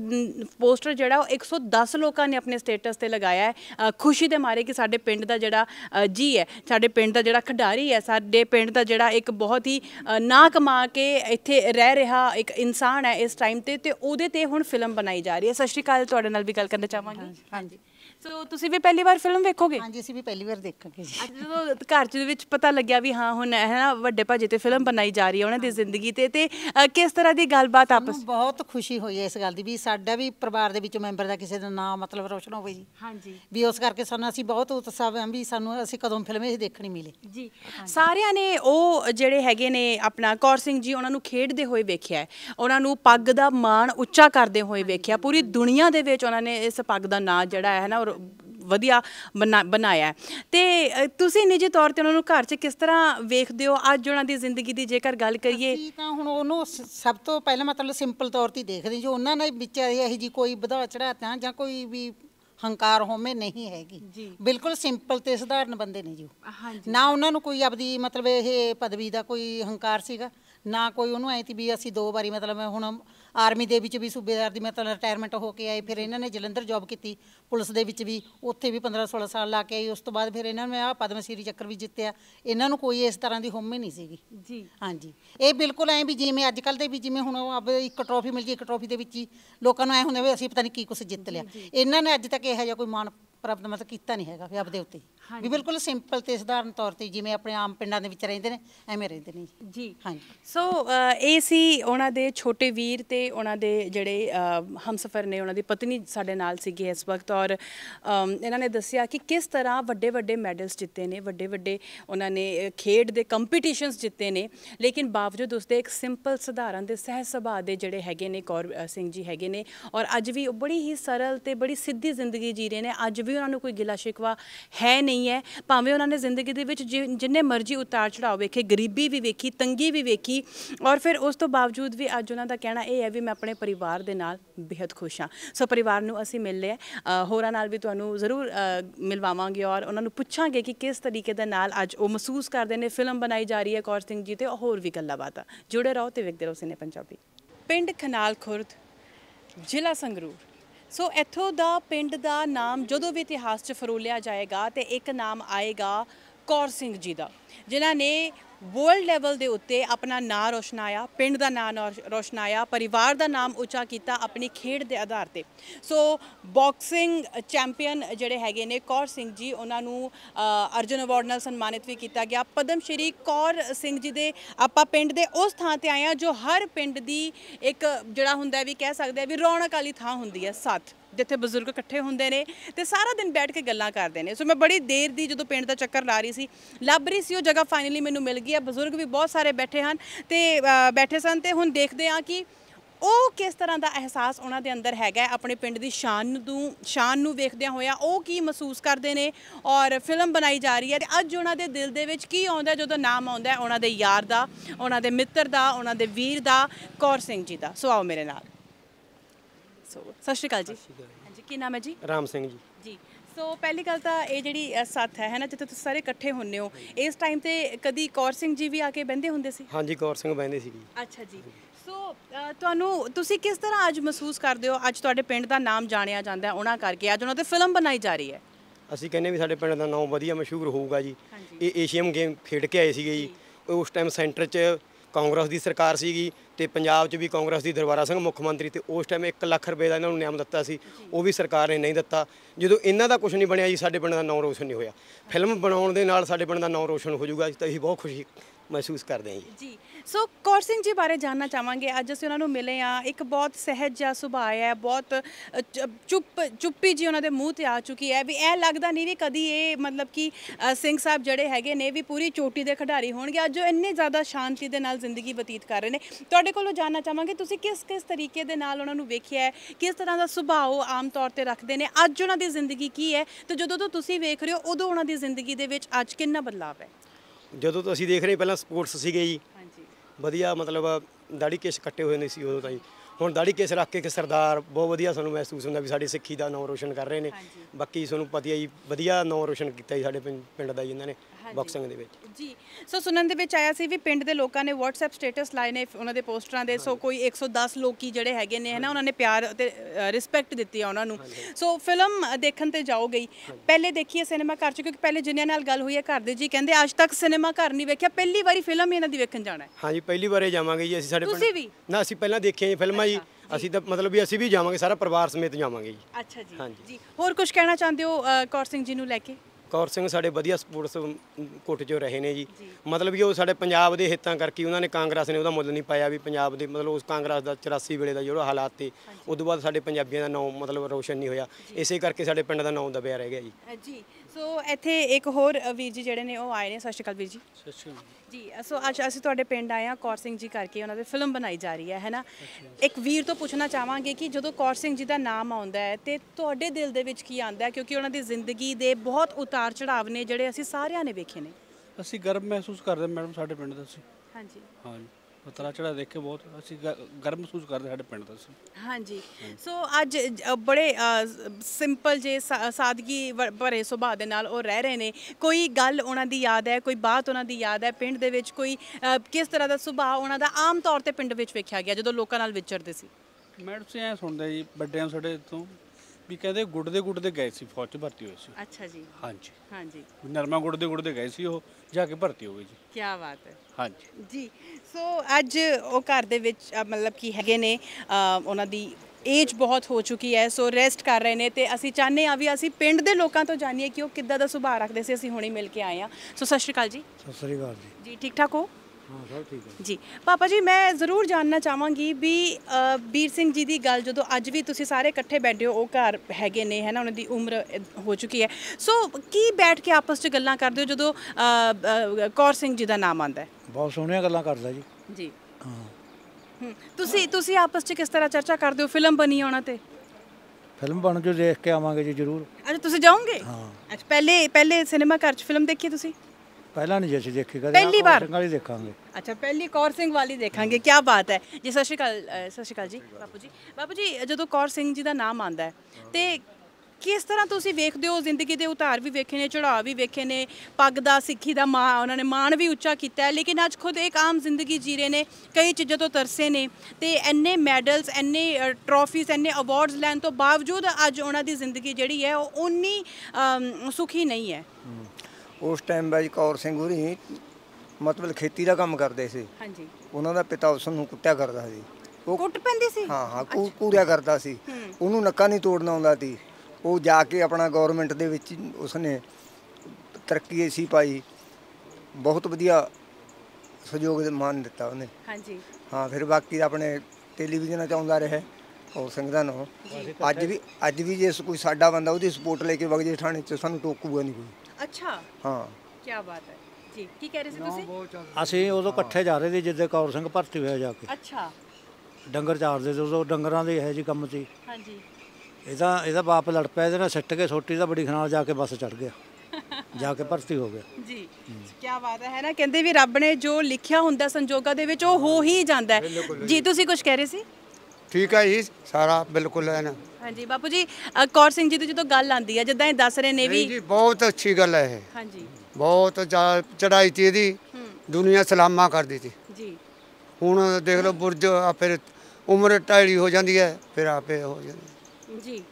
ਪੋਸਟਰ ਜਿਹੜਾ ਉਹ 110 ਲੋਕਾਂ ਨੇ ਆਪਣੇ ਸਟੇਟਸ ਤੇ ਲਗਾਇਆ ਹੈ ਖੁਸ਼ੀ ਦੇ ਮਾਰੇ ਕਿ ਸਾਡੇ ਪਿੰਡ ਦਾ ਜਿਹੜਾ ਜੀ ਹੈ ਸਾਡੇ ਪਿੰਡ ਦਾ ਜਿਹੜਾ ਖਿਡਾਰੀ ਹੈ ਸਾਡੇ ਪਿੰਡ ਦਾ ਜਿਹੜਾ ਇੱਕ ਬਹੁਤ ਹੀ ਨਾ ਕਮਾ ਕੇ ਇੱਥੇ ਰਹਿ ਰਿਹਾ ਇੱਕ ਇਨਸਾਨ ਹੈ ਇਸ ਟਾਈਮ ਤੇ ਤੇ ਉਹਦੇ ਤੇ ਹੁਣ ਫਿਲਮ ਬਣਾਈ ਜਾ ਰਹੀ ਹੈ ਸਤਿ ਤੁਹਾਡੇ ਨਾਲ ਵੀ ਗੱਲ ਕਰਨਾ ਚਾਹਾਂਗੀ ਹਾਂਜੀ ਸੋ ਤੁਸੀਂ ਵੀ ਪਹਿਲੀ ਵਾਰ ਫਿਲਮ ਵੇਖੋਗੇ ਹਾਂਜੀ ਅਸੀਂ ਵੀ ਪਹਿਲੀ ਵਾਰ ਦੇਖਾਂਗੇ ਜੀ ਅੱਜ ਜਦੋਂ ਘਰ ਚ ਦੇ ਵਿੱਚ ਪਤਾ ਲੱਗਿਆ ਵੀ ਹਾਂ ਹੁਣ ਹੈ ਨਾ ਵੱਡੇ ਭਾਜੀ ਤੇ ਫਿਲਮ ਬਣਾਈ ਜਾ ਰਹੀ ਹੈ ਉਹਨਾਂ ਦੀ ਜ਼ਿੰਦਗੀ ਤੇ ਤੇ ਕਿਸ ਤਰ੍ਹਾਂ ਦੀ ਗੱਲਬਾਤ ਆਪਸ ਬਹੁਤ ਖੁਸ਼ੀ ਹੋਈ ਇਸ ਗੱਲ ਦੀ ਵੀ ਸਾਡਾ ਵੀ ਪਰਿਵਾਰ ਦੇ ਵਿੱਚੋਂ ਮੈਂਬਰ ਦਾ ਕਿਸੇ ਦਾ ਨਾਮ ਮਤਲਬ ਰੋਸ਼ਨ ਹੋਵੇ ਜੀ ਹਾਂਜੀ ਵੀ ਉਸ ਕਰਕੇ ਸਾਨੂੰ ਅਸੀਂ ਬਹੁਤ ਉਤਸ਼ਾਹ ਹਾਂ ਵੀ ਸਾਨੂੰ ਅਸੀਂ ਕਦੋਂ ਫਿਲਮ ਇਹ ਦੇਖਣੀ ਮਿਲੇ ਜੀ ਸਾਰਿਆਂ ਨੇ ਉਹ ਜਿਹੜੇ ਹੈਗੇ ਨੇ ਆਪਣਾ ਕੌਰ ਸਿੰਘ ਜੀ ਉਹਨਾਂ ਨੂੰ ਖੇਡਦੇ ਹੋਏ ਵੇਖਿਆ ਉਹਨਾਂ ਨੂੰ ਪੱਗ ਦਾ ਮਾਣ ਉੱਚਾ ਕਰਦੇ ਹੋਏ ਵੇਖਿਆ ਪੂਰੀ ਦੁਨੀਆ ਦੇ ਵਿੱਚ ਉਹਨਾਂ ਨੇ ਇਸ ਪੱਗ ਦਾ ਨਾਮ ਜਿਹੜਾ ਹੈ ਨਾ ਔਰ ਵਧੀਆ ਬਣਾਇਆ ਤੇ ਤੁਸੀਂ ਨਿੱਜੀ ਤੌਰ ਤੇ ਉਹਨਾਂ ਨੂੰ ਘਰ 'ਚ ਕਿਸ ਤਰ੍ਹਾਂ ਵੇਖਦੇ ਹੋ ਅੱਜ ਉਹਨਾਂ ਦੀ ਜ਼ਿੰਦਗੀ ਦੀ ਜੇਕਰ ਗੱਲ ਕਰੀਏ ਤਾਂ ਹੁਣ ਉਹਨੂੰ ਸਭ ਤੋਂ ਪਹਿਲਾਂ ਮਤਲਬ ਸਿੰਪਲ ਤੌਰ ਤੇ ਦੇਖਦੇ ਜੋ ਉਹਨਾਂ ਨੇ ਵਿੱਚ ਇਹ ਜੀ ਕੋਈ ਵਧਾ ਚੜਾਤਾ ਜਾਂ ਕੋਈ ਵੀ ਹੰਕਾਰ ਹੋਮੇ ਨਹੀਂ ਹੈਗੀ ਬਿਲਕੁਲ ਸਿੰਪਲ ਤੇ ਸਧਾਰਨ ਬੰਦੇ ਨੇ ਜੀ ਨਾ ਉਹਨਾਂ ਨੂੰ ਕੋਈ ਆਪਦੀ ਮਤਲਬ ਇਹ ਪਦਵੀ ਦਾ ਕੋਈ ਹੰਕਾਰ ਸੀਗਾ ਨਾ ਕੋਈ ਉਹਨੂੰ ਐ ਤੀ ਵੀ ਅਸੀਂ ਦੋ ਵਾਰੀ ਮਤਲਬ ਹੁਣ ਆਰਮੀ ਦੇ ਵਿੱਚ ਵੀ ਸੂਬੇਦਾਰ ਦੀ ਮਤਲਬ ਰਿਟਾਇਰਮੈਂਟ ਹੋ ਕੇ ਆਏ ਫਿਰ ਇਹਨਾਂ ਨੇ ਜਲੰਧਰ ਜੌਬ ਕੀਤੀ ਪੁਲਿਸ ਦੇ ਵਿੱਚ ਵੀ ਉੱਥੇ ਵੀ 15 16 ਸਾਲ ਲਾ ਕੇ ਆਈ ਉਸ ਤੋਂ ਬਾਅਦ ਫਿਰ ਇਹਨਾਂ ਨੇ ਆ ਪਦਮ ਸ਼੍ਰੀ ਚੱਕਰ ਵੀ ਜਿੱਤਿਆ ਇਹਨਾਂ ਨੂੰ ਕੋਈ ਇਸ ਤਰ੍ਹਾਂ ਦੀ ਹੋਮੇ ਨਹੀਂ ਸੀਗੀ ਜੀ ਹਾਂਜੀ ਇਹ ਬਿਲਕੁਲ ਐ ਵੀ ਜਿਵੇਂ ਅੱਜ ਕੱਲ ਦੇ ਵੀ ਜਿਵੇਂ ਹੁਣ ਅਬ ਇੱਕ ਟਰੋਫੀ ਮਿਲ ਗਈ ਇੱਕ ਟਰੋਫੀ ਦੇ ਵਿੱਚ ਹੀ ਲੋਕਾਂ ਨੂੰ ਐ ਹੁੰਦਾ ਵੀ ਅਸੀਂ ਪਤਾ ਨਹੀਂ ਕੀ ਕੁਝ ਜਿੱਤ ਲਿਆ ਇਹਨਾਂ ਨੇ ਅੱਜ ਤੱਕ ਇਹੋ ਜਿਹਾ ਕੋਈ ਮਾਨ ਪ੍ਰਾਪਤ ਮਤਲਬ ਕੀਤਾ ਨਹੀਂ ਹੈਗਾ ਵੀ ਆਪਦੇ ਉੱਤੇ ਵੀ ਬਿਲਕੁਲ ਸਿੰਪਲ ਤੇ ਸਧਾਰਨ ਤੌਰ ਤੇ ਜਿਵੇਂ ਆਪਣੇ ਆਮ ਪਿੰਡਾਂ ਦੇ ਵਿੱਚ ਰਹਿੰਦੇ ਨੇ ਐਵੇਂ ਰਹਿੰਦੇ ਨੇ ਜੀ ਹਾਂਜੀ ਸੋ ਇਹ ਸੀ ਉਹਨਾਂ ਦੇ ਛੋਟੇ ਵੀਰ ਤੇ ਉਹਨਾਂ ਦੇ ਜਿਹੜੇ ਹਮਸਫਰ ਨੇ ਉਹਨਾਂ ਦੀ ਪਤਨੀ ਸਾਡੇ ਨਾਲ ਸੀਗੀ ਇਸ ਵਕਤ ਔਰ ਇਹਨਾਂ ਨੇ ਦੱਸਿਆ ਕਿ ਕਿਸ ਤਰ੍ਹਾਂ ਵੱਡੇ ਵੱਡੇ ਮੈਡਲਸ ਜਿੱਤੇ ਨੇ ਵੱਡੇ ਵੱਡੇ ਉਹਨਾਂ ਨੇ ਖੇਡ ਦੇ ਕੰਪੀਟੀਸ਼ਨਸ ਜਿੱਤੇ ਨੇ ਲੇਕਿਨ ਬਾਵਜੂਦ ਉਸਦੇ ਇੱਕ ਸਿੰਪਲ ਸਧਾਰਨ ਦੇ ਸਹਿ ਸੁਭਾਅ ਦੇ ਜਿਹੜੇ ਹੈਗੇ ਨੇ ਕੌਰ ਸਿੰਘ ਜੀ ਹੈਗੇ ਨੇ ਔਰ ਅੱਜ ਵੀ ਉਹ ਬੜੀ ਹੀ ਸਰਲ ਤੇ ਬੜੀ ਸਿੱਧੀ ਜ਼ਿੰਦਗੀ ਜੀ ਰਹੇ ਨੇ ਅੱਜ ਵੀ ਉਹਨਾਂ ਨੂੰ ਕੋਈ ਗਿਲਾ ਸ਼ਿਕਵਾ ਹੈ ਨਹੀਂ ਨਹੀਂ ਹੈ ਭਾਵੇਂ ਉਹਨਾਂ ਨੇ ਜ਼ਿੰਦਗੀ ਦੇ ਵਿੱਚ ਜਿੰਨੇ ਮਰਜ਼ੀ ਉਤਾਰ ਚੜਾਅ ਵੇਖੇ ਗਰੀਬੀ ਵੀ ਵੇਖੀ ਤੰਗੀ ਵੀ ਵੇਖੀ ਔਰ ਫਿਰ ਉਸ ਤੋਂ ਬਾਵਜੂਦ ਵੀ ਅੱਜ ਉਹਨਾਂ ਦਾ ਕਹਿਣਾ ਇਹ ਹੈ ਵੀ ਮੈਂ ਆਪਣੇ ਪਰਿਵਾਰ ਦੇ ਨਾਲ ਬੇहद ਖੁਸ਼ ਹਾਂ ਸੋ ਪਰਿਵਾਰ ਨੂੰ ਅਸੀਂ ਮਿਲ ਲਿਆ ਹੋਰਾਂ ਨਾਲ ਵੀ ਤੁਹਾਨੂੰ ਜ਼ਰੂਰ ਮਿਲਵਾਵਾਂਗੇ ਔਰ ਉਹਨਾਂ ਨੂੰ ਪੁੱਛਾਂਗੇ ਕਿ ਕਿਸ ਤਰੀਕੇ ਦੇ ਨਾਲ ਅੱਜ ਉਹ ਮਹਿਸੂਸ ਕਰਦੇ ਨੇ ਫਿਲਮ ਬਣਾਈ ਜਾ ਰਹੀ ਹੈ ਕੌਰ ਸਿੰਘ ਜੀ ਤੇ ਹੋਰ ਵੀ ਗੱਲਾਂ ਬਾਤਾਂ ਜੁੜੇ ਰਹੋ ਤੇ ਵੇਖਦੇ ਰਹੋ ਸਿਨੇ ਪੰਜਾਬੀ ਪਿੰਡ ਖਨਾਲ ਖੁਰਦ ਜ਼ਿਲ੍ਹਾ ਸੰਗਰੂਰ ਸੋ ਇੱਥੋਂ ਦਾ ਪਿੰਡ ਦਾ ਨਾਮ ਜਦੋਂ ਵੀ ਇਤਿਹਾਸ 'ਚ ਫਰੋਲਿਆ ਜਾਏਗਾ ਤੇ ਇੱਕ ਨਾਮ ਆਏਗਾ ਕੌਰ ਸਿੰਘ ਜੀ ਦਾ ਜਿਨ੍ਹਾਂ ਨੇ ਵਰਲਡ ਲੈਵਲ ਦੇ ਉੱਤੇ ਆਪਣਾ ਨਾਂ ਰੋਸ਼ਨਾਇਆ ਪਿੰਡ ਦਾ ਨਾਂ ਰੋਸ਼ਨਾਇਆ ਪਰਿਵਾਰ ਦਾ ਨਾਮ ਉੱਚਾ ਕੀਤਾ ਆਪਣੀ ਖੇਡ ਦੇ ਆਧਾਰ ਤੇ ਸੋ ਬਾਕਸਿੰਗ ਚੈਂਪੀਅਨ ਜਿਹੜੇ ਹੈਗੇ ਨੇ ਕੌਰ ਸਿੰਘ ਜੀ ਉਹਨਾਂ ਨੂੰ ਅਰਜਨ ਅਵਾਰਡ ਨਾਲ ਸਨਮਾਨਿਤ ਵੀ ਕੀਤਾ ਗਿਆ ਪਦਮ ਸ਼੍ਰੀ ਕੌਰ ਸਿੰਘ ਜੀ ਦੇ ਆਪਾਂ ਪਿੰਡ ਦੇ ਉਸ ਥਾਂ ਤੇ ਆਏ ਆ ਜੋ ਹਰ ਪਿੰਡ ਦੀ ਇੱਕ ਜਿਹੜਾ ਹੁੰਦਾ ਵੀ ਕਹਿ ਸਕਦੇ ਆ ਵੀ ਰੌਣਕ ਵਾਲੀ ਥਾਂ ਹੁੰਦੀ ਹੈ ਸਾਥ ਜਿੱਥੇ ਬਜ਼ੁਰਗ ਇਕੱਠੇ ਹੁੰਦੇ ਨੇ ਤੇ ਸਾਰਾ ਦਿਨ ਬੈਠ ਕੇ ਗੱਲਾਂ ਕਰਦੇ ਨੇ ਸੋ ਮੈਂ ਬੜੀ ਦੇਰ ਦੀ ਜਦੋਂ ਪਿੰਡ ਦਾ ਚੱਕਰ ਲਾ ਰਹੀ ਸੀ ਲੱਭ ਰਹੀ ਸੀ ਉਹ ਜਗ੍ਹਾ ਫਾਈਨਲੀ ਮੈਨੂੰ ਮਿਲ ਗਈ ਆ ਬਜ਼ੁਰਗ ਵੀ ਬਹੁਤ ਸਾਰੇ ਬੈਠੇ ਹਨ ਤੇ ਬੈਠੇ ਸਨ ਤੇ ਹੁਣ ਦੇਖਦੇ ਆ ਕਿ ਉਹ ਕਿਸ ਤਰ੍ਹਾਂ ਦਾ ਅਹਿਸਾਸ ਉਹਨਾਂ ਦੇ ਅੰਦਰ ਹੈਗਾ ਆਪਣੇ ਪਿੰਡ ਦੀ ਸ਼ਾਨ ਨੂੰ ਸ਼ਾਨ ਨੂੰ ਵੇਖਦਿਆਂ ਹੋਇਆ ਉਹ ਕੀ ਮਹਿਸੂਸ ਕਰਦੇ ਨੇ ਔਰ ਫਿਲਮ ਬਣਾਈ ਜਾ ਰਹੀ ਹੈ ਤੇ ਅੱਜ ਉਹਨਾਂ ਦੇ ਦਿਲ ਦੇ ਵਿੱਚ ਕੀ ਆਉਂਦਾ ਜਦੋਂ ਨਾਮ ਆਉਂਦਾ ਉਹਨਾਂ ਦੇ ਯਾਰ ਦਾ ਉਹਨਾਂ ਦੇ ਮਿੱਤਰ ਦਾ ਉਹਨਾਂ ਦੇ ਵੀਰ ਦਾ ਕੌਰ ਸਿੰਘ ਜੀ ਦਾ ਸੋ ਆਓ ਮੇਰੇ ਨਾਲ ਸੋ ਸਤਿ ਸ਼੍ਰੀ ਅਕਾਲ ਜੀ ਹਾਂਜੀ ਕੀ ਨਾਮ ਹੈ ਜੀ ਰਾਮ ਸਿੰਘ ਜੀ ਜੀ ਸੋ ਪਹਿਲੀ ਗੱਲ ਤਾਂ ਇਹ ਜਿਹੜੀ ਸਾਥ ਹੈ ਹੈ ਨਾ ਜਿੱਥੇ ਤੁਸੀਂ ਸਾਰੇ ਇਕੱਠੇ ਹੁੰਨੇ ਹੋ ਇਸ ਟਾਈਮ ਤੇ ਕਦੀ ਕੌਰ ਸਿੰਘ ਜੀ ਵੀ ਆ ਕੇ ਬੰਦੇ ਹੁੰਦੇ ਸੀ ਹਾਂਜੀ ਕੌਰ ਸਿੰਘ ਬੰਦੇ ਸੀ ਜੀ ਅੱਛਾ ਜੀ ਸੋ ਤੁਹਾਨੂੰ ਤੁਸੀਂ ਕਿਸ ਤਰ੍ਹਾਂ ਅੱਜ ਮਹਿਸੂਸ ਕਰਦੇ ਹੋ ਅੱਜ ਤੁਹਾਡੇ ਪਿੰਡ ਦਾ ਨਾਮ ਜਾਣਿਆ ਜਾਂਦਾ ਉਹਨਾਂ ਕਰਕੇ ਅੱਜ ਉਹਨਾਂ ਤੇ ਫਿਲਮ ਬਣਾਈ ਜਾ ਰਹੀ ਹੈ ਅਸੀਂ ਕਹਿੰਦੇ ਵੀ ਸਾਡੇ ਪਿੰਡ ਦਾ ਨਾਮ ਵਧੀਆ ਮਸ਼ਹੂਰ ਹੋਊਗਾ ਜੀ ਇਹ ਏਸ਼ੀਅਨ ਗੇਮ ਖੇਡ ਕੇ ਆਏ ਸੀਗੇ ਜੀ ਉਸ ਟਾਈਮ ਸੈਂਟਰ 'ਚ ਕਾਂਗਰਸ ਦੀ ਸਰਕਾਰ ਸੀਗੀ ਤੇ ਪੰਜਾਬ 'ਚ ਵੀ ਕਾਂਗਰਸ ਦੀ ਦਰਬਾਰਾ ਸਿੰਘ ਮੁੱਖ ਮੰਤਰੀ ਤੇ ਉਸ ਟਾਈਮ 1 ਲੱਖ ਰੁਪਏ ਦਾ ਇਹਨਾਂ ਨੂੰ ਨਿਯਮ ਦਿੱਤਾ ਸੀ ਉਹ ਵੀ ਸਰਕਾਰ ਨੇ ਨਹੀਂ ਦਿੱਤਾ ਜਦੋਂ ਇਹਨਾਂ ਦਾ ਕੁਝ ਨਹੀਂ ਬਣਿਆ ਜੀ ਸਾਡੇ ਪਿੰਡ ਦਾ ਨਾਂ ਰੋਸ਼ਨ ਨਹੀਂ ਹੋਇਆ ਫਿਲਮ ਬਣਾਉਣ ਦੇ ਨਾਲ ਸਾਡੇ ਪਿੰਡ ਦਾ ਨਾਂ ਰੋਸ਼ਨ ਹੋ ਜਾਊਗਾ ਤਾਂ ਅਸੀਂ ਬਹੁਤ ਖੁਸ਼ੀ ਮਹਿਸੂਸ ਕਰਦੇ ਹਾਂ ਜੀ ਜੀ ਸੋ ਕੌਰ ਸਿੰਘ ਜੀ ਬਾਰੇ ਜਾਨਣਾ ਚਾਹਾਂਗੇ ਅੱਜ ਅਸੀਂ ਉਹਨਾਂ ਨੂੰ ਮਿਲੇ ਆ ਇੱਕ ਬਹੁਤ ਸਹਿਜ ਜਿਹਾ ਸੁਭਾਅ ਹੈ ਬਹੁਤ ਚੁੱਪ ਚੁੱਪੀ ਜੀ ਉਹਨਾਂ ਦੇ ਮੂੰਹ ਤੇ ਆ ਚੁੱਕੀ ਹੈ ਵੀ ਇਹ ਲੱਗਦਾ ਨਹੀਂ ਵੀ ਕਦੀ ਇਹ ਮਤਲਬ ਕਿ ਸਿੰਘ ਸਾਹਿਬ ਜਿਹੜੇ ਹੈਗੇ ਨੇ ਵੀ ਪੂਰੀ ਚੋਟੀ ਦੇ ਖਿਡਾਰੀ ਹੋਣਗੇ ਅੱਜ ਉਹ ਇੰਨੇ ਜ਼ਿਆਦਾ ਸ਼ਾਂਤੀ ਦੇ ਨਾਲ ਜ਼ਿੰਦਗੀ ਬਤੀਤ ਕਰ ਰਹੇ ਨੇ ਤੁਹਾਡੇ ਕੋਲੋਂ ਜਾਨਣਾ ਚਾਹਾਂਗੇ ਤੁਸੀਂ ਕਿਸ ਕਿਸ ਤਰੀਕੇ ਦੇ ਨਾਲ ਉਹਨਾਂ ਨੂੰ ਵੇਖਿਆ ਹੈ ਕਿਸ ਤਰ੍ਹਾਂ ਦਾ ਸੁਭਾਅ ਆਮ ਤੌਰ ਤੇ ਰੱਖਦੇ ਨੇ ਅੱਜ ਉਹਨਾਂ ਦੀ ਜ਼ਿੰਦਗੀ ਕੀ ਹੈ ਤੇ ਜਦੋਂ ਤੋਂ ਤੁਸੀਂ ਵੇਖ ਰਹੇ ਹੋ ਉਦੋਂ ਉਹਨਾਂ ਦੀ ਜ਼ਿੰਦਗੀ ਦੇ ਵਿੱਚ ਅੱਜ ਕਿੰਨਾ ਬਦਲਾਅ ਹੈ ਜਦੋਂ ਤੋਂ ਅਸੀਂ ਦੇਖ ਰਹੇ ਪਹਿਲਾਂ ਸਪੋਰਟਸ ਸੀਗੇ ਜੀ ਹਾਂਜੀ ਵਧੀਆ ਮਤਲਬ ਦਾੜੀ ਕੇਸ ਕੱਟੇ ਹੋਏ ਨੇ ਸੀ ਉਦੋਂ ਤਾਂ ਹੁਣ ਦਾੜੀ ਕੇਸ ਰੱਖ ਕੇ ਕਿ ਸਰਦਾਰ ਬਹੁਤ ਵਧੀਆ ਸਾਨੂੰ ਮਹਿਸੂਸ ਹੁੰਦਾ ਵੀ ਸਾਡੀ ਸਿੱਖੀ ਦਾ ਨਾਮ ਰੋਸ਼ਨ ਕਰ ਰਹੇ ਨੇ ਬਾਕੀ ਤੁਹਾਨੂੰ ਪਤਾ ਹੀ ਵਧੀਆ ਨਾਮ ਰੋਸ਼ਨ ਕੀਤਾ ਜੀ ਸਾਡੇ ਪਿੰਡ ਦਾ ਜੀ ਇਹਨਾਂ ਨੇ ਬਾਕਸਿੰਗ ਦੇ ਵਿੱਚ ਜੀ ਸੋ ਸੁਣਨ ਦੇ ਵਿੱਚ ਆਇਆ ਸੀ ਵੀ ਪਿੰਡ ਦੇ ਲੋਕਾਂ ਨੇ WhatsApp ਸਟੇਟਸ ਲਾਏ ਨੇ ਉਹਨਾਂ ਦੇ ਪੋਸਟਰਾਂ ਦੇ ਸੋ ਕੋਈ 110 ਲੋਕੀ ਜਿਹੜੇ ਹੈਗੇ ਨੇ ਹਨਾ ਉਹਨਾਂ ਨੇ ਪਿਆਰ ਤੇ ਰਿਸਪੈਕਟ ਦਿੱਤੀ ਆ ਉਹਨਾਂ ਨੂੰ ਸੋ ਫਿਲਮ ਦੇਖਣ ਤੇ ਜਾਓ ਗਈ ਪਹਿਲੇ ਦੇਖੀਏ ਸਿਨੇਮਾ ਘਰ ਚ ਕਿਉਂਕਿ ਪਹਿਲੇ ਜਿੰਨਿਆਂ ਨਾਲ ਗੱਲ ਹੋਈ ਹੈ ਘਰ ਦੇ ਜੀ ਕਹਿੰਦੇ ਅੱਜ ਤੱਕ ਸਿਨੇਮਾ ਘਰ ਨਹੀਂ ਵੇਖਿਆ ਪਹਿਲੀ ਵਾਰੀ ਫਿਲਮ ਇਹਨਾਂ ਦੀ ਵੇਖਣ ਜਾਣਾ ਹੈ ਹਾਂਜੀ ਪਹਿਲੀ ਵਾਰੇ ਜਾਵਾਂਗੇ ਜੀ ਅਸੀਂ ਸਾਡੇ ਤੁਸੀਂ ਵੀ ਨਾ ਅਸੀਂ ਪਹਿਲਾਂ ਦੇਖੀਆਂ ਫਿਲਮਾਂ ਜੀ ਅਸੀਂ ਤਾਂ ਮਤਲਬ ਵੀ ਅਸੀਂ ਵੀ ਜਾਵਾਂਗੇ ਸਾਰਾ ਪਰਿਵਾਰ ਸਮੇਤ ਜਾਵਾਂਗੇ ਜੀ ਅੱਛਾ ਜੀ ਜੀ ਹੋਰ ਕੁਝ ਕਹਿਣਾ ਚਾਹੁੰਦੇ ਹੋ ਕੌਰ ਸਿੰਘ ਜੀ ਨੂੰ ਲੈ ਕੇ ਕੌਰ ਸਿੰਘ ਸਾਡੇ ਵਧੀਆ ਸਪੋਰਟਸ ਕੋਟ 'ਚੋਂ ਰਹੇ ਨੇ ਜੀ ਮਤਲਬ ਕਿ ਉਹ ਸਾਡੇ ਪੰਜਾਬ ਦੇ ਹਿੱਤਾਂ ਕਰਕੇ ਉਹਨਾਂ ਨੇ ਕਾਂਗਰਸ ਨੇ ਉਹਦਾ ਮੁੱਲ ਨਹੀਂ ਪਾਇਆ ਵੀ ਪੰਜਾਬ ਦੇ ਮਤਲਬ ਉਸ ਕਾਂਗਰਸ ਦਾ 84 ਵੇਲੇ ਦਾ ਜਿਹੜਾ ਹਾਲਾਤ ਤੇ ਤੋਂ ਬਾਅਦ ਸਾਡੇ ਪੰਜਾਬੀਆਂ ਦਾ ਨਾਮ ਮਤਲਬ ਰੋਸ਼ਨ ਨਹੀਂ ਹੋਇਆ ਇਸੇ ਕਰਕੇ ਸਾਡੇ ਪਿੰਡ ਦਾ ਨਾਮ ਦਬਿਆ ਰਹਿ ਗਿਆ ਜੀ ਜੀ ਸੋ ਇੱਥੇ ਇੱਕ ਹੋਰ ਵੀਰ ਜੀ ਜਿਹੜੇ ਨੇ ਉਹ ਆਏ ਨੇ ਸਤਿ ਸ਼੍ਰੀ ਅਕਾਲ ਵੀਰ ਜੀ ਸਤਿ ਸ਼੍ਰੀ ਅਕਾਲ ਜੀ ਸੋ ਅੱਜ ਅਸੀਂ ਤੁਹਾਡੇ ਪਿੰਡ ਆਏ ਆ ਕੌਰ ਸਿੰਘ ਜੀ ਕਰਕੇ ਉਹਨਾਂ ਦੇ ਫਿਲਮ ਬਣਾਈ ਜਾ ਰਹੀ ਹੈ ਹੈਨਾ ਇੱਕ ਵੀਰ ਤੋਂ ਪੁੱਛਣਾ ਚਾਹਾਂਗੇ ਕਿ ਜਦੋਂ ਕੌਰ ਸਿੰਘ ਜੀ ਦਾ ਨਾਮ ਆਉਂਦਾ ਹੈ ਤੇ ਤੁਹਾਡੇ ਦਿਲ ਦੇ ਵਿੱਚ ਕੀ ਆਉਂਦਾ ਕਿਉਂਕਿ ਉਹਨਾਂ ਦੀ ਜ਼ਿੰਦਗੀ ਦੇ ਬਹੁਤ ਉਤਾਰ ਚੜਾਵ ਨੇ ਜਿਹੜੇ ਅਸੀਂ ਸਾਰਿਆਂ ਨੇ ਵੇਖੇ ਨੇ ਅਸੀਂ ਗਰਵ ਮਹਿਸੂਸ ਕਰਦੇ ਮੈਡਮ ਸਾਡੇ ਪਿੰਡ ਦਾ ਅਸੀਂ ਹਾਂਜੀ ਹਾਂਜੀ ਉਤਰਾ ਚੜਾ ਦੇਖ ਕੇ ਬਹੁਤ ਅਸੀਂ ਗਰਮ ਮਹਿਸੂਸ ਕਰਦੇ ਸਾਡੇ ਪਿੰਡ ਦਾ ਹਾਂਜੀ ਸੋ ਅੱਜ ਬੜੇ ਸਿੰਪਲ ਜੇ ਸਾਦਗੀ ਭਰੇ ਸੁਭਾਅ ਦੇ ਨਾਲ ਉਹ ਰਹਿ ਰਹੇ ਨੇ ਕੋਈ ਗੱਲ ਉਹਨਾਂ ਦੀ ਯਾਦ ਹੈ ਕੋਈ ਬਾਤ ਉਹਨਾਂ ਦੀ ਯਾਦ ਹੈ ਪਿੰਡ ਦੇ ਵਿੱਚ ਕੋਈ ਕਿਸ ਤਰ੍ਹਾਂ ਦਾ ਸੁਭਾਅ ਉਹਨਾਂ ਦਾ ਆਮ ਤੌਰ ਤੇ ਪਿੰਡ ਵਿੱਚ ਵੇਖਿਆ ਗਿਆ ਜਦੋਂ ਲੋਕਾਂ ਨਾਲ ਵਿਚਰਦੇ ਸੀ ਮੈਂ ਤੁਸੀਂ ਐ ਸੁਣਦੇ ਜੀ ਵੱਡਿਆਂ ਸਾਡੇ ਤੋਂ ਵੀ ਕਹਿੰਦੇ ਗੁੱਡ ਦੇ ਗੁੱਡ ਦੇ ਗਏ ਸੀ ਫੌਜ 'ਚ ਭਰਤੀ ਹੋਏ ਸੀ ਅੱਛਾ ਜੀ ਹਾਂਜੀ ਹਾਂਜੀ ਨਰਮਾ ਗੁੱਡ ਦੇ ਗੁੱਡ ਦੇ ਗਏ ਸੀ ਉਹ ਜਾ ਕੇ ਭਰਤੀ ਹੋ ਗਏ ਜੀ ਕੀ ਬਾਤ ਹੈ ਹਾਂਜੀ ਜੀ ਸੋ ਅੱਜ ਉਹ ਘਰ ਦੇ ਵਿੱਚ ਮਤਲਬ ਕੀ ਹੈਗੇ ਨੇ ਉਹਨਾਂ ਦੀ ਏਜ ਬਹੁਤ ਹੋ ਚੁੱਕੀ ਹੈ ਸੋ ਰੈਸਟ ਕਰ ਰਹੇ ਨੇ ਤੇ ਅਸੀਂ ਚਾਹਨੇ ਆ ਵੀ ਅਸੀਂ ਪਿੰਡ ਦੇ ਲੋਕਾਂ ਤੋਂ ਜਾਣੀਏ ਕਿ ਉਹ ਕਿੱਦਾਂ ਦਾ ਸੁਭਾਅ ਰੱਖਦੇ ਸੀ ਅਸੀਂ ਹੁਣੇ ਮਿਲ ਕੇ ਆਏ ਆ ਸੋ ਸਤਿ ਸ਼੍ਰੀ ਅਕਾਲ ਜੀ ਸਤਿ ਸ੍ਰੀ ਅਕਾਲ ਜੀ ਜੀ ਠੀਕ ਠਾਕ ਹੋ ਹਾਂ ਠੀਕ ਹੈ ਜੀ ਪਾਪਾ ਜੀ ਮੈਂ ਜ਼ਰੂਰ ਜਾਨਣਾ ਚਾਹਾਂਗੀ ਵੀ ਬੀਰ ਸਿੰਘ ਜੀ ਦੀ ਗੱਲ ਜਦੋਂ ਅੱਜ ਵੀ ਤੁਸੀਂ ਸਾਰੇ ਇਕੱਠੇ ਬੈਠੇ ਹੋ ਉਹ ਘਰ ਹੈਗੇ ਨੇ ਹੈ ਨਾ ਉਹਨਾਂ ਦੀ ਉਮਰ ਹੋ ਚੁੱਕੀ ਹੈ ਸੋ ਕੀ ਬੈਠ ਕੇ ਆਪਸ 'ਚ ਗੱਲਾਂ ਕਰਦੇ ਹੋ ਜਦੋਂ ਕੌਰ ਸਿੰਘ ਜੀ ਦਾ ਨਾਮ ਆਉਂਦਾ ਹੈ ਬਹੁਤ ਸੋਹਣੀਆਂ ਗੱਲਾਂ ਕਰਦਾ ਜੀ ਜੀ ਤੁਸੀਂ ਤੁਸੀਂ ਆਪਸ 'ਚ ਕਿਸ ਤਰ੍ਹਾਂ ਚਰਚਾ ਕਰਦੇ ਹੋ ਫਿਲਮ ਬਣੀ ਆਉਣਾ ਤੇ ਫਿਲਮ ਬਣ ਕੇ ਦੇਖ ਕੇ ਆਵਾਂਗੇ ਜੀ ਜ਼ਰੂਰ ਅੱਜ ਤੁਸੀਂ ਜਾਓਗੇ ਹਾਂ ਅੱਛਾ ਪਹਿਲੇ ਪਹਿਲੇ ਸਿਨੇਮਾ ਘਰ 'ਚ ਫਿਲਮ ਦੇਖੀ ਤੁਸੀਂ ਪਹਿਲਾਂ ਨਹੀਂ ਅਸੀਂ ਦੇਖੀ ਕਦੇ ਪਹਿਲੀ ਵਾਰ ਵਾਲੀ ਦੇਖਾਂਗੇ ਅੱਛਾ ਪਹਿਲੀ ਕੌਰ ਸਿੰਘ ਵਾਲੀ ਦੇਖਾਂਗੇ ਕੀ ਬਾਤ ਹੈ ਜੀ ਸਤਿ ਸ਼੍ਰੀ ਅਕਾਲ ਸਤਿ ਸ਼੍ਰੀ ਅਕਾਲ ਜੀ ਬਾਪੂ ਜੀ ਬਾਪੂ ਜੀ ਜਦੋਂ ਕੌਰ ਸਿੰਘ ਜੀ ਦਾ ਨਾਮ ਆਂਦਾ ਹੈ ਤੇ ਕਿਸ ਤਰ੍ਹਾਂ ਤੁਸੀਂ ਵੇਖਦੇ ਹੋ ਜ਼ਿੰਦਗੀ ਦੇ ਉਤਾਰ ਵੀ ਵੇਖੇ ਨੇ ਚੜਾਅ ਵੀ ਵੇਖੇ ਨੇ ਪੱਗ ਦਾ ਸਿੱਖੀ ਦਾ ਮਾਂ ਉਹਨਾਂ ਨੇ ਮਾਣ ਵੀ ਉੱਚਾ ਕੀਤਾ ਹੈ ਲੇਕਿਨ ਅੱਜ ਖੁਦ ਇੱਕ ਆਮ ਜ਼ਿੰਦਗੀ ਜੀ ਰਹੇ ਨੇ ਕਈ ਚੀਜ਼ਾਂ ਤੋਂ ਤਰਸੇ ਨੇ ਤੇ ਐਨੇ ਮੈਡਲਸ ਐਨੇ ਟਰੋਫੀਜ਼ ਐਨੇ ਅਵਾਰਡਸ ਲੈਣ ਤੋਂ ਬਾਵਜੂਦ ਅੱਜ ਉਹਨਾਂ ਦੀ ਜ਼ਿੰਦਗੀ ਜਿਹੜੀ ਹੈ ਉਹ ਉਨੀ ਸੁਖੀ ਨਹੀਂ ਹੈ ਉਸ ਟਾਈਮ ਬਾਈ ਕੌਰ ਸਿੰਘ ਹੋਰੀ ਮਤਲਬ ਖੇਤੀ ਦਾ ਕੰਮ ਕਰਦੇ ਸੀ ਹਾਂਜੀ ਉਹਨਾਂ ਦਾ ਪਿਤਾ ਉਸ ਨੂੰ ਕੁੱਟਿਆ ਕਰਦਾ ਸੀ ਉਹ ਕੁੱਟ ਪੈਂਦੀ ਸੀ ਹਾਂ ਹਾਂ ਕੂਰਿਆ ਕਰਦਾ ਸੀ ਉਹਨੂੰ ਨੱਕਾ ਨਹੀਂ ਤੋੜਨਾ ਆਉਂਦਾ ਸੀ ਉਹ ਜਾ ਕੇ ਆਪਣਾ ਗਵਰਨਮੈਂਟ ਦੇ ਵਿੱਚ ਉਸ ਨੇ ਤਰੱਕੀ ਏਸੀ ਪਾਈ ਬਹੁਤ ਵਧੀਆ ਸਹਿਯੋਗ ਦੇ ਮਾਨ ਦਿੱਤਾ ਉਹਨੇ ਹਾਂਜੀ ਹਾਂ ਫਿਰ ਬਾਕੀ ਆਪਣੇ ਟੈਲੀਵਿਜ਼ਨ 'ਚ ਆਉਂਦਾ ਰਿਹਾ ਹੋਰ ਸਿੰਘ ਦਾ ਅੱਜ ਵੀ ਅੱਜ ਵੀ ਜੇ ਕੋਈ ਸਾਡਾ ਬੰਦਾ ਉਹਦੀ ਸਪੋਰਟ ਲੈ ਕੇ ਵਗ ਜੇ ਥਾਣੇ 'ਚ ਸਾਨੂੰ ਟੋਕੂਗਾ ਨਹੀਂ ਕੋਈ ਅੱਛਾ ਹਾਂ ਕੀ ਬਾਤ ਹੈ ਜੀ ਕੀ ਕਹਿ ਰਹੇ ਸੀ ਤੁਸੀਂ ਅਸੀਂ ਉਦੋਂ ਇਕੱਠੇ ਜਾ ਰਹੇ ਸੀ ਜਿੱਦੇ ਕੌਰ ਸਿੰਘ ਭਰਤੀ ਹੋਇਆ ਜਾ ਕੇ ਅੱਛਾ ਡੰਗਰ ਚਾਰਦੇ ਸੀ ਉਦੋਂ ਡੰਗਰਾਂ ਦੇ ਹੈ ਜੀ ਕੰਮ ਸੀ ਹਾਂਜੀ ਇਹਦਾ ਇਹਦਾ ਬਾਪ ਲੜ ਪਿਆ ਇਹਦੇ ਨਾਲ ਸਿੱਟ ਕੇ ਛੋਟੀ ਦਾ ਬੜੀ ਖਨਾਲ ਜਾ ਕੇ ਬੱਸ ਚੜ ਗਿਆ ਜਾ ਕੇ ਭਰਤੀ ਹੋ ਗਿਆ ਜੀ ਕੀ ਬਾਤ ਹੈ ਨਾ ਕਹਿੰਦੇ ਵੀ ਰੱਬ ਨੇ ਜੋ ਲਿਖਿਆ ਹੁੰਦਾ ਸੰਜੋਗਾ ਦੇ ਵਿੱਚ ਉਹ ਹੋ ਹੀ ਜਾਂਦਾ ਜੀ ਤੁਸੀਂ ਕੁਝ ਕਹਿ ਰਹੇ ਸੀ ਠੀਕ ਹੈ ਜੀ ਸਾਰਾ ਬਿਲਕੁਲ ਹੈ ਨਾ ਹਾਂਜੀ ਬਾਪੂ ਜੀ ਕੌਰ ਸਿੰਘ ਜੀ ਦੀ ਜਦੋਂ ਗੱਲ ਆਂਦੀ ਹੈ ਜਿੱਦਾਂ ਇਹ ਦੱਸ ਰਹੇ ਨੇ ਵੀ ਜੀ ਬਹੁਤ ਅੱਛੀ ਗੱਲ ਹੈ ਇਹ ਹਾਂਜੀ ਬਹੁਤ ਚੜਾਈ ਤੇ ਇਹਦੀ ਦੁਨੀਆ ਸਲਾਮਾ ਕਰਦੀ ਸੀ ਜੀ ਹੁਣ ਦੇਖ ਲਓ ਬੁਰਜ ਆ ਫਿਰ ਉਮਰ ਢਾਈ ਹੋ ਜਾਂਦੀ ਹੈ ਫਿਰ ਆਪੇ ਹੋ ਜਾਂਦੀ ਜੀ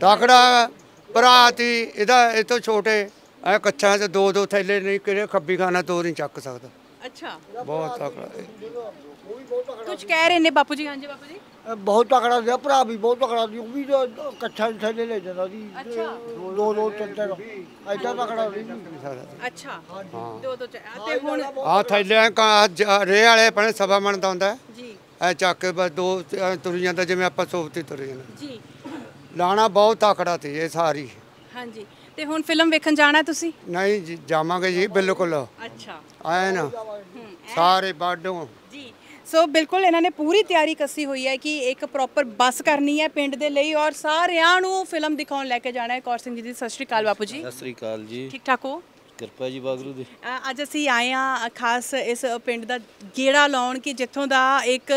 ਤਾਕੜਾ ਭਰਾ ਤੀ ਇਹਦਾ ਇਹ ਤੋਂ ਛੋਟੇ ਐ ਕੱਛਾਂ ਤੇ ਦੋ ਦੋ ਥੈਲੇ ਨਹੀਂ ਕਿਹੜੇ ਖੱਬੀ ਖਾਨਾ ਤੋਂ ਨਹੀਂ ਚੱਕ ਸਕਦਾ ਅੱਛਾ ਬਹੁਤ ਤਾਕੜਾ ਕੁਝ ਕਹਿ ਰਹੇ ਨੇ ਬਾਪੂ ਜੀ ਹਾਂਜੀ ਬਾਪੂ ਜੀ ਬਹੁਤ ਤਕੜਾ ਸੀ ਭਰਾ ਵੀ ਬਹੁਤ ਤਕੜਾ ਸੀ ਉਹ ਵੀ ਕੱਛਾ ਥੱਲੇ ਲੈ ਜਾਂਦਾ ਸੀ ਦੋ ਦੋ ਤਿੰਨ ਤਿੰਨ ਐਡਾ ਤਕੜਾ ਸੀ ਅੱਛਾ ਹਾਂ ਦੋ ਦੋ ਤੇ ਹੁਣ ਆ ਥੱਲੇ ਰੇ ਵਾਲੇ ਸਭਾ ਮੰਨਦਾ ਹੁੰਦਾ ਜੀ ਐ ਚੱਕ ਕੇ ਬਸ ਦੋ ਤੁਰ ਜਾਂਦਾ ਜਿਵੇਂ ਆਪਾਂ ਸੋਫਤੇ ਤੁਰ ਜਾਂਦਾ ਜੀ ਲਾਣਾ ਬਹੁਤ ਤਕੜਾ ਸੀ ਇਹ ਸਾਰੀ ਹਾਂਜੀ ਤੇ ਹੁਣ ਫਿਲਮ ਵੇਖਣ ਜਾਣਾ ਤੁਸੀਂ ਨਹੀਂ ਜੀ ਜਾਵਾਂਗੇ ਜੀ ਬਿਲਕੁਲ ਅੱਛਾ ਆਏ ਨਾ ਸਾਰੇ ਬਾਡੋਂ ਸੋ ਬਿਲਕੁਲ ਇਹਨਾਂ ਨੇ ਪੂਰੀ ਤਿਆਰੀ ਕੱਸੀ ਹੋਈ ਹੈ ਕਿ ਇੱਕ ਪ੍ਰੋਪਰ ਬੱਸ ਕਰਨੀ ਹੈ ਪਿੰਡ ਦੇ ਲਈ ਔਰ ਸਾਰਿਆਂ ਨੂੰ ਫਿਲਮ ਦਿਖਾਉਣ ਲੈ ਕੇ ਜਾਣਾ ਹੈ ਕੌਰ ਸਿੰਘ ਜੀ ਦੀ ਸਤਿ ਸ਼੍ਰੀ ਅਕਾਲ ਬਾਪੂ ਜੀ ਸਤਿ ਸ਼੍ਰੀ ਅਕਾਲ ਜੀ ਠੀਕ ਠਾਕ ਹੋ ਕਿਰਪਾ ਜੀ ਬਾਗਰੂ ਦੀ ਅੱਜ ਅਸੀਂ ਆਏ ਆ ਖਾਸ ਇਸ ਪਿੰਡ ਦਾ ਗੇੜਾ ਲਾਉਣ ਕਿ ਜਿੱਥੋਂ ਦਾ ਇੱਕ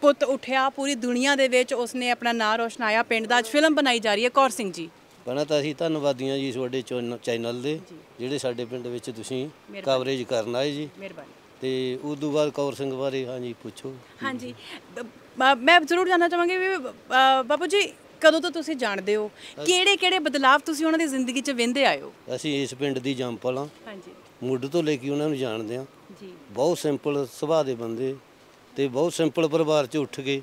ਪੁੱਤ ਉਠਿਆ ਪੂਰੀ ਦੁਨੀਆ ਦੇ ਵਿੱਚ ਉਸਨੇ ਆਪਣਾ ਨਾਂ ਆਇਆ ਪਿੰਡ ਦਾ ਅੱਜ ਫਿਲਮ ਬਣਾਈ ਜਾ ਰਹੀ ਹੈ ਕੌਰ ਸਿੰਘ ਜੀ ਬਣਾ ਤਾਂ ਅਸੀਂ ਧੰਨਵਾਦੀਆਂ ਜੀ ਤੁਹਾਡੇ ਚੈਨਲ ਦੇ ਜਿਹੜੇ ਸਾਡੇ ਪਿੰਡ ਵਿੱਚ ਤੁਸੀਂ ਕਵਰੇਜ ਕਰਨ ਆਏ ਜੀ ਮਿਹਰਬਾਨੀ ਤੇ ਉਸ ਤੋਂ ਬਾਅਦ ਕੌਰ ਸਿੰਘ ਬਾਰੇ ਹਾਂਜੀ ਪੁੱਛੋ ਹਾਂਜੀ ਮੈਂ ਜ਼ਰੂਰ ਜਾਨਣਾ ਚਾਹਾਂਗੀ ਵੀ ਬਾਪੂ ਜੀ ਕਦੋਂ ਤੋਂ ਤੁਸੀਂ ਜਾਣਦੇ ਹੋ ਕਿਹੜੇ ਕਿਹੜੇ ਬਦਲਾਅ ਤੁਸੀਂ ਉਹਨਾਂ ਦੀ ਜ਼ਿੰਦਗੀ 'ਚ ਵਿੰਦੇ ਆਇਓ ਅਸੀਂ ਇਸ ਪਿੰਡ ਦੀ ਜੰਪਲ ਹਾਂ ਹਾਂਜੀ ਮੁੱਢ ਤੋਂ ਲੈ ਕੇ ਉਹਨਾਂ ਨੂੰ ਜਾਣਦੇ ਹਾਂ ਜੀ ਬਹੁਤ ਸਿੰਪਲ ਸੁਭਾਅ ਦੇ ਬੰਦੇ ਤੇ ਬਹੁਤ ਸਿੰਪਲ ਪਰਿਵਾਰ ਚ ਉੱਠ ਕੇ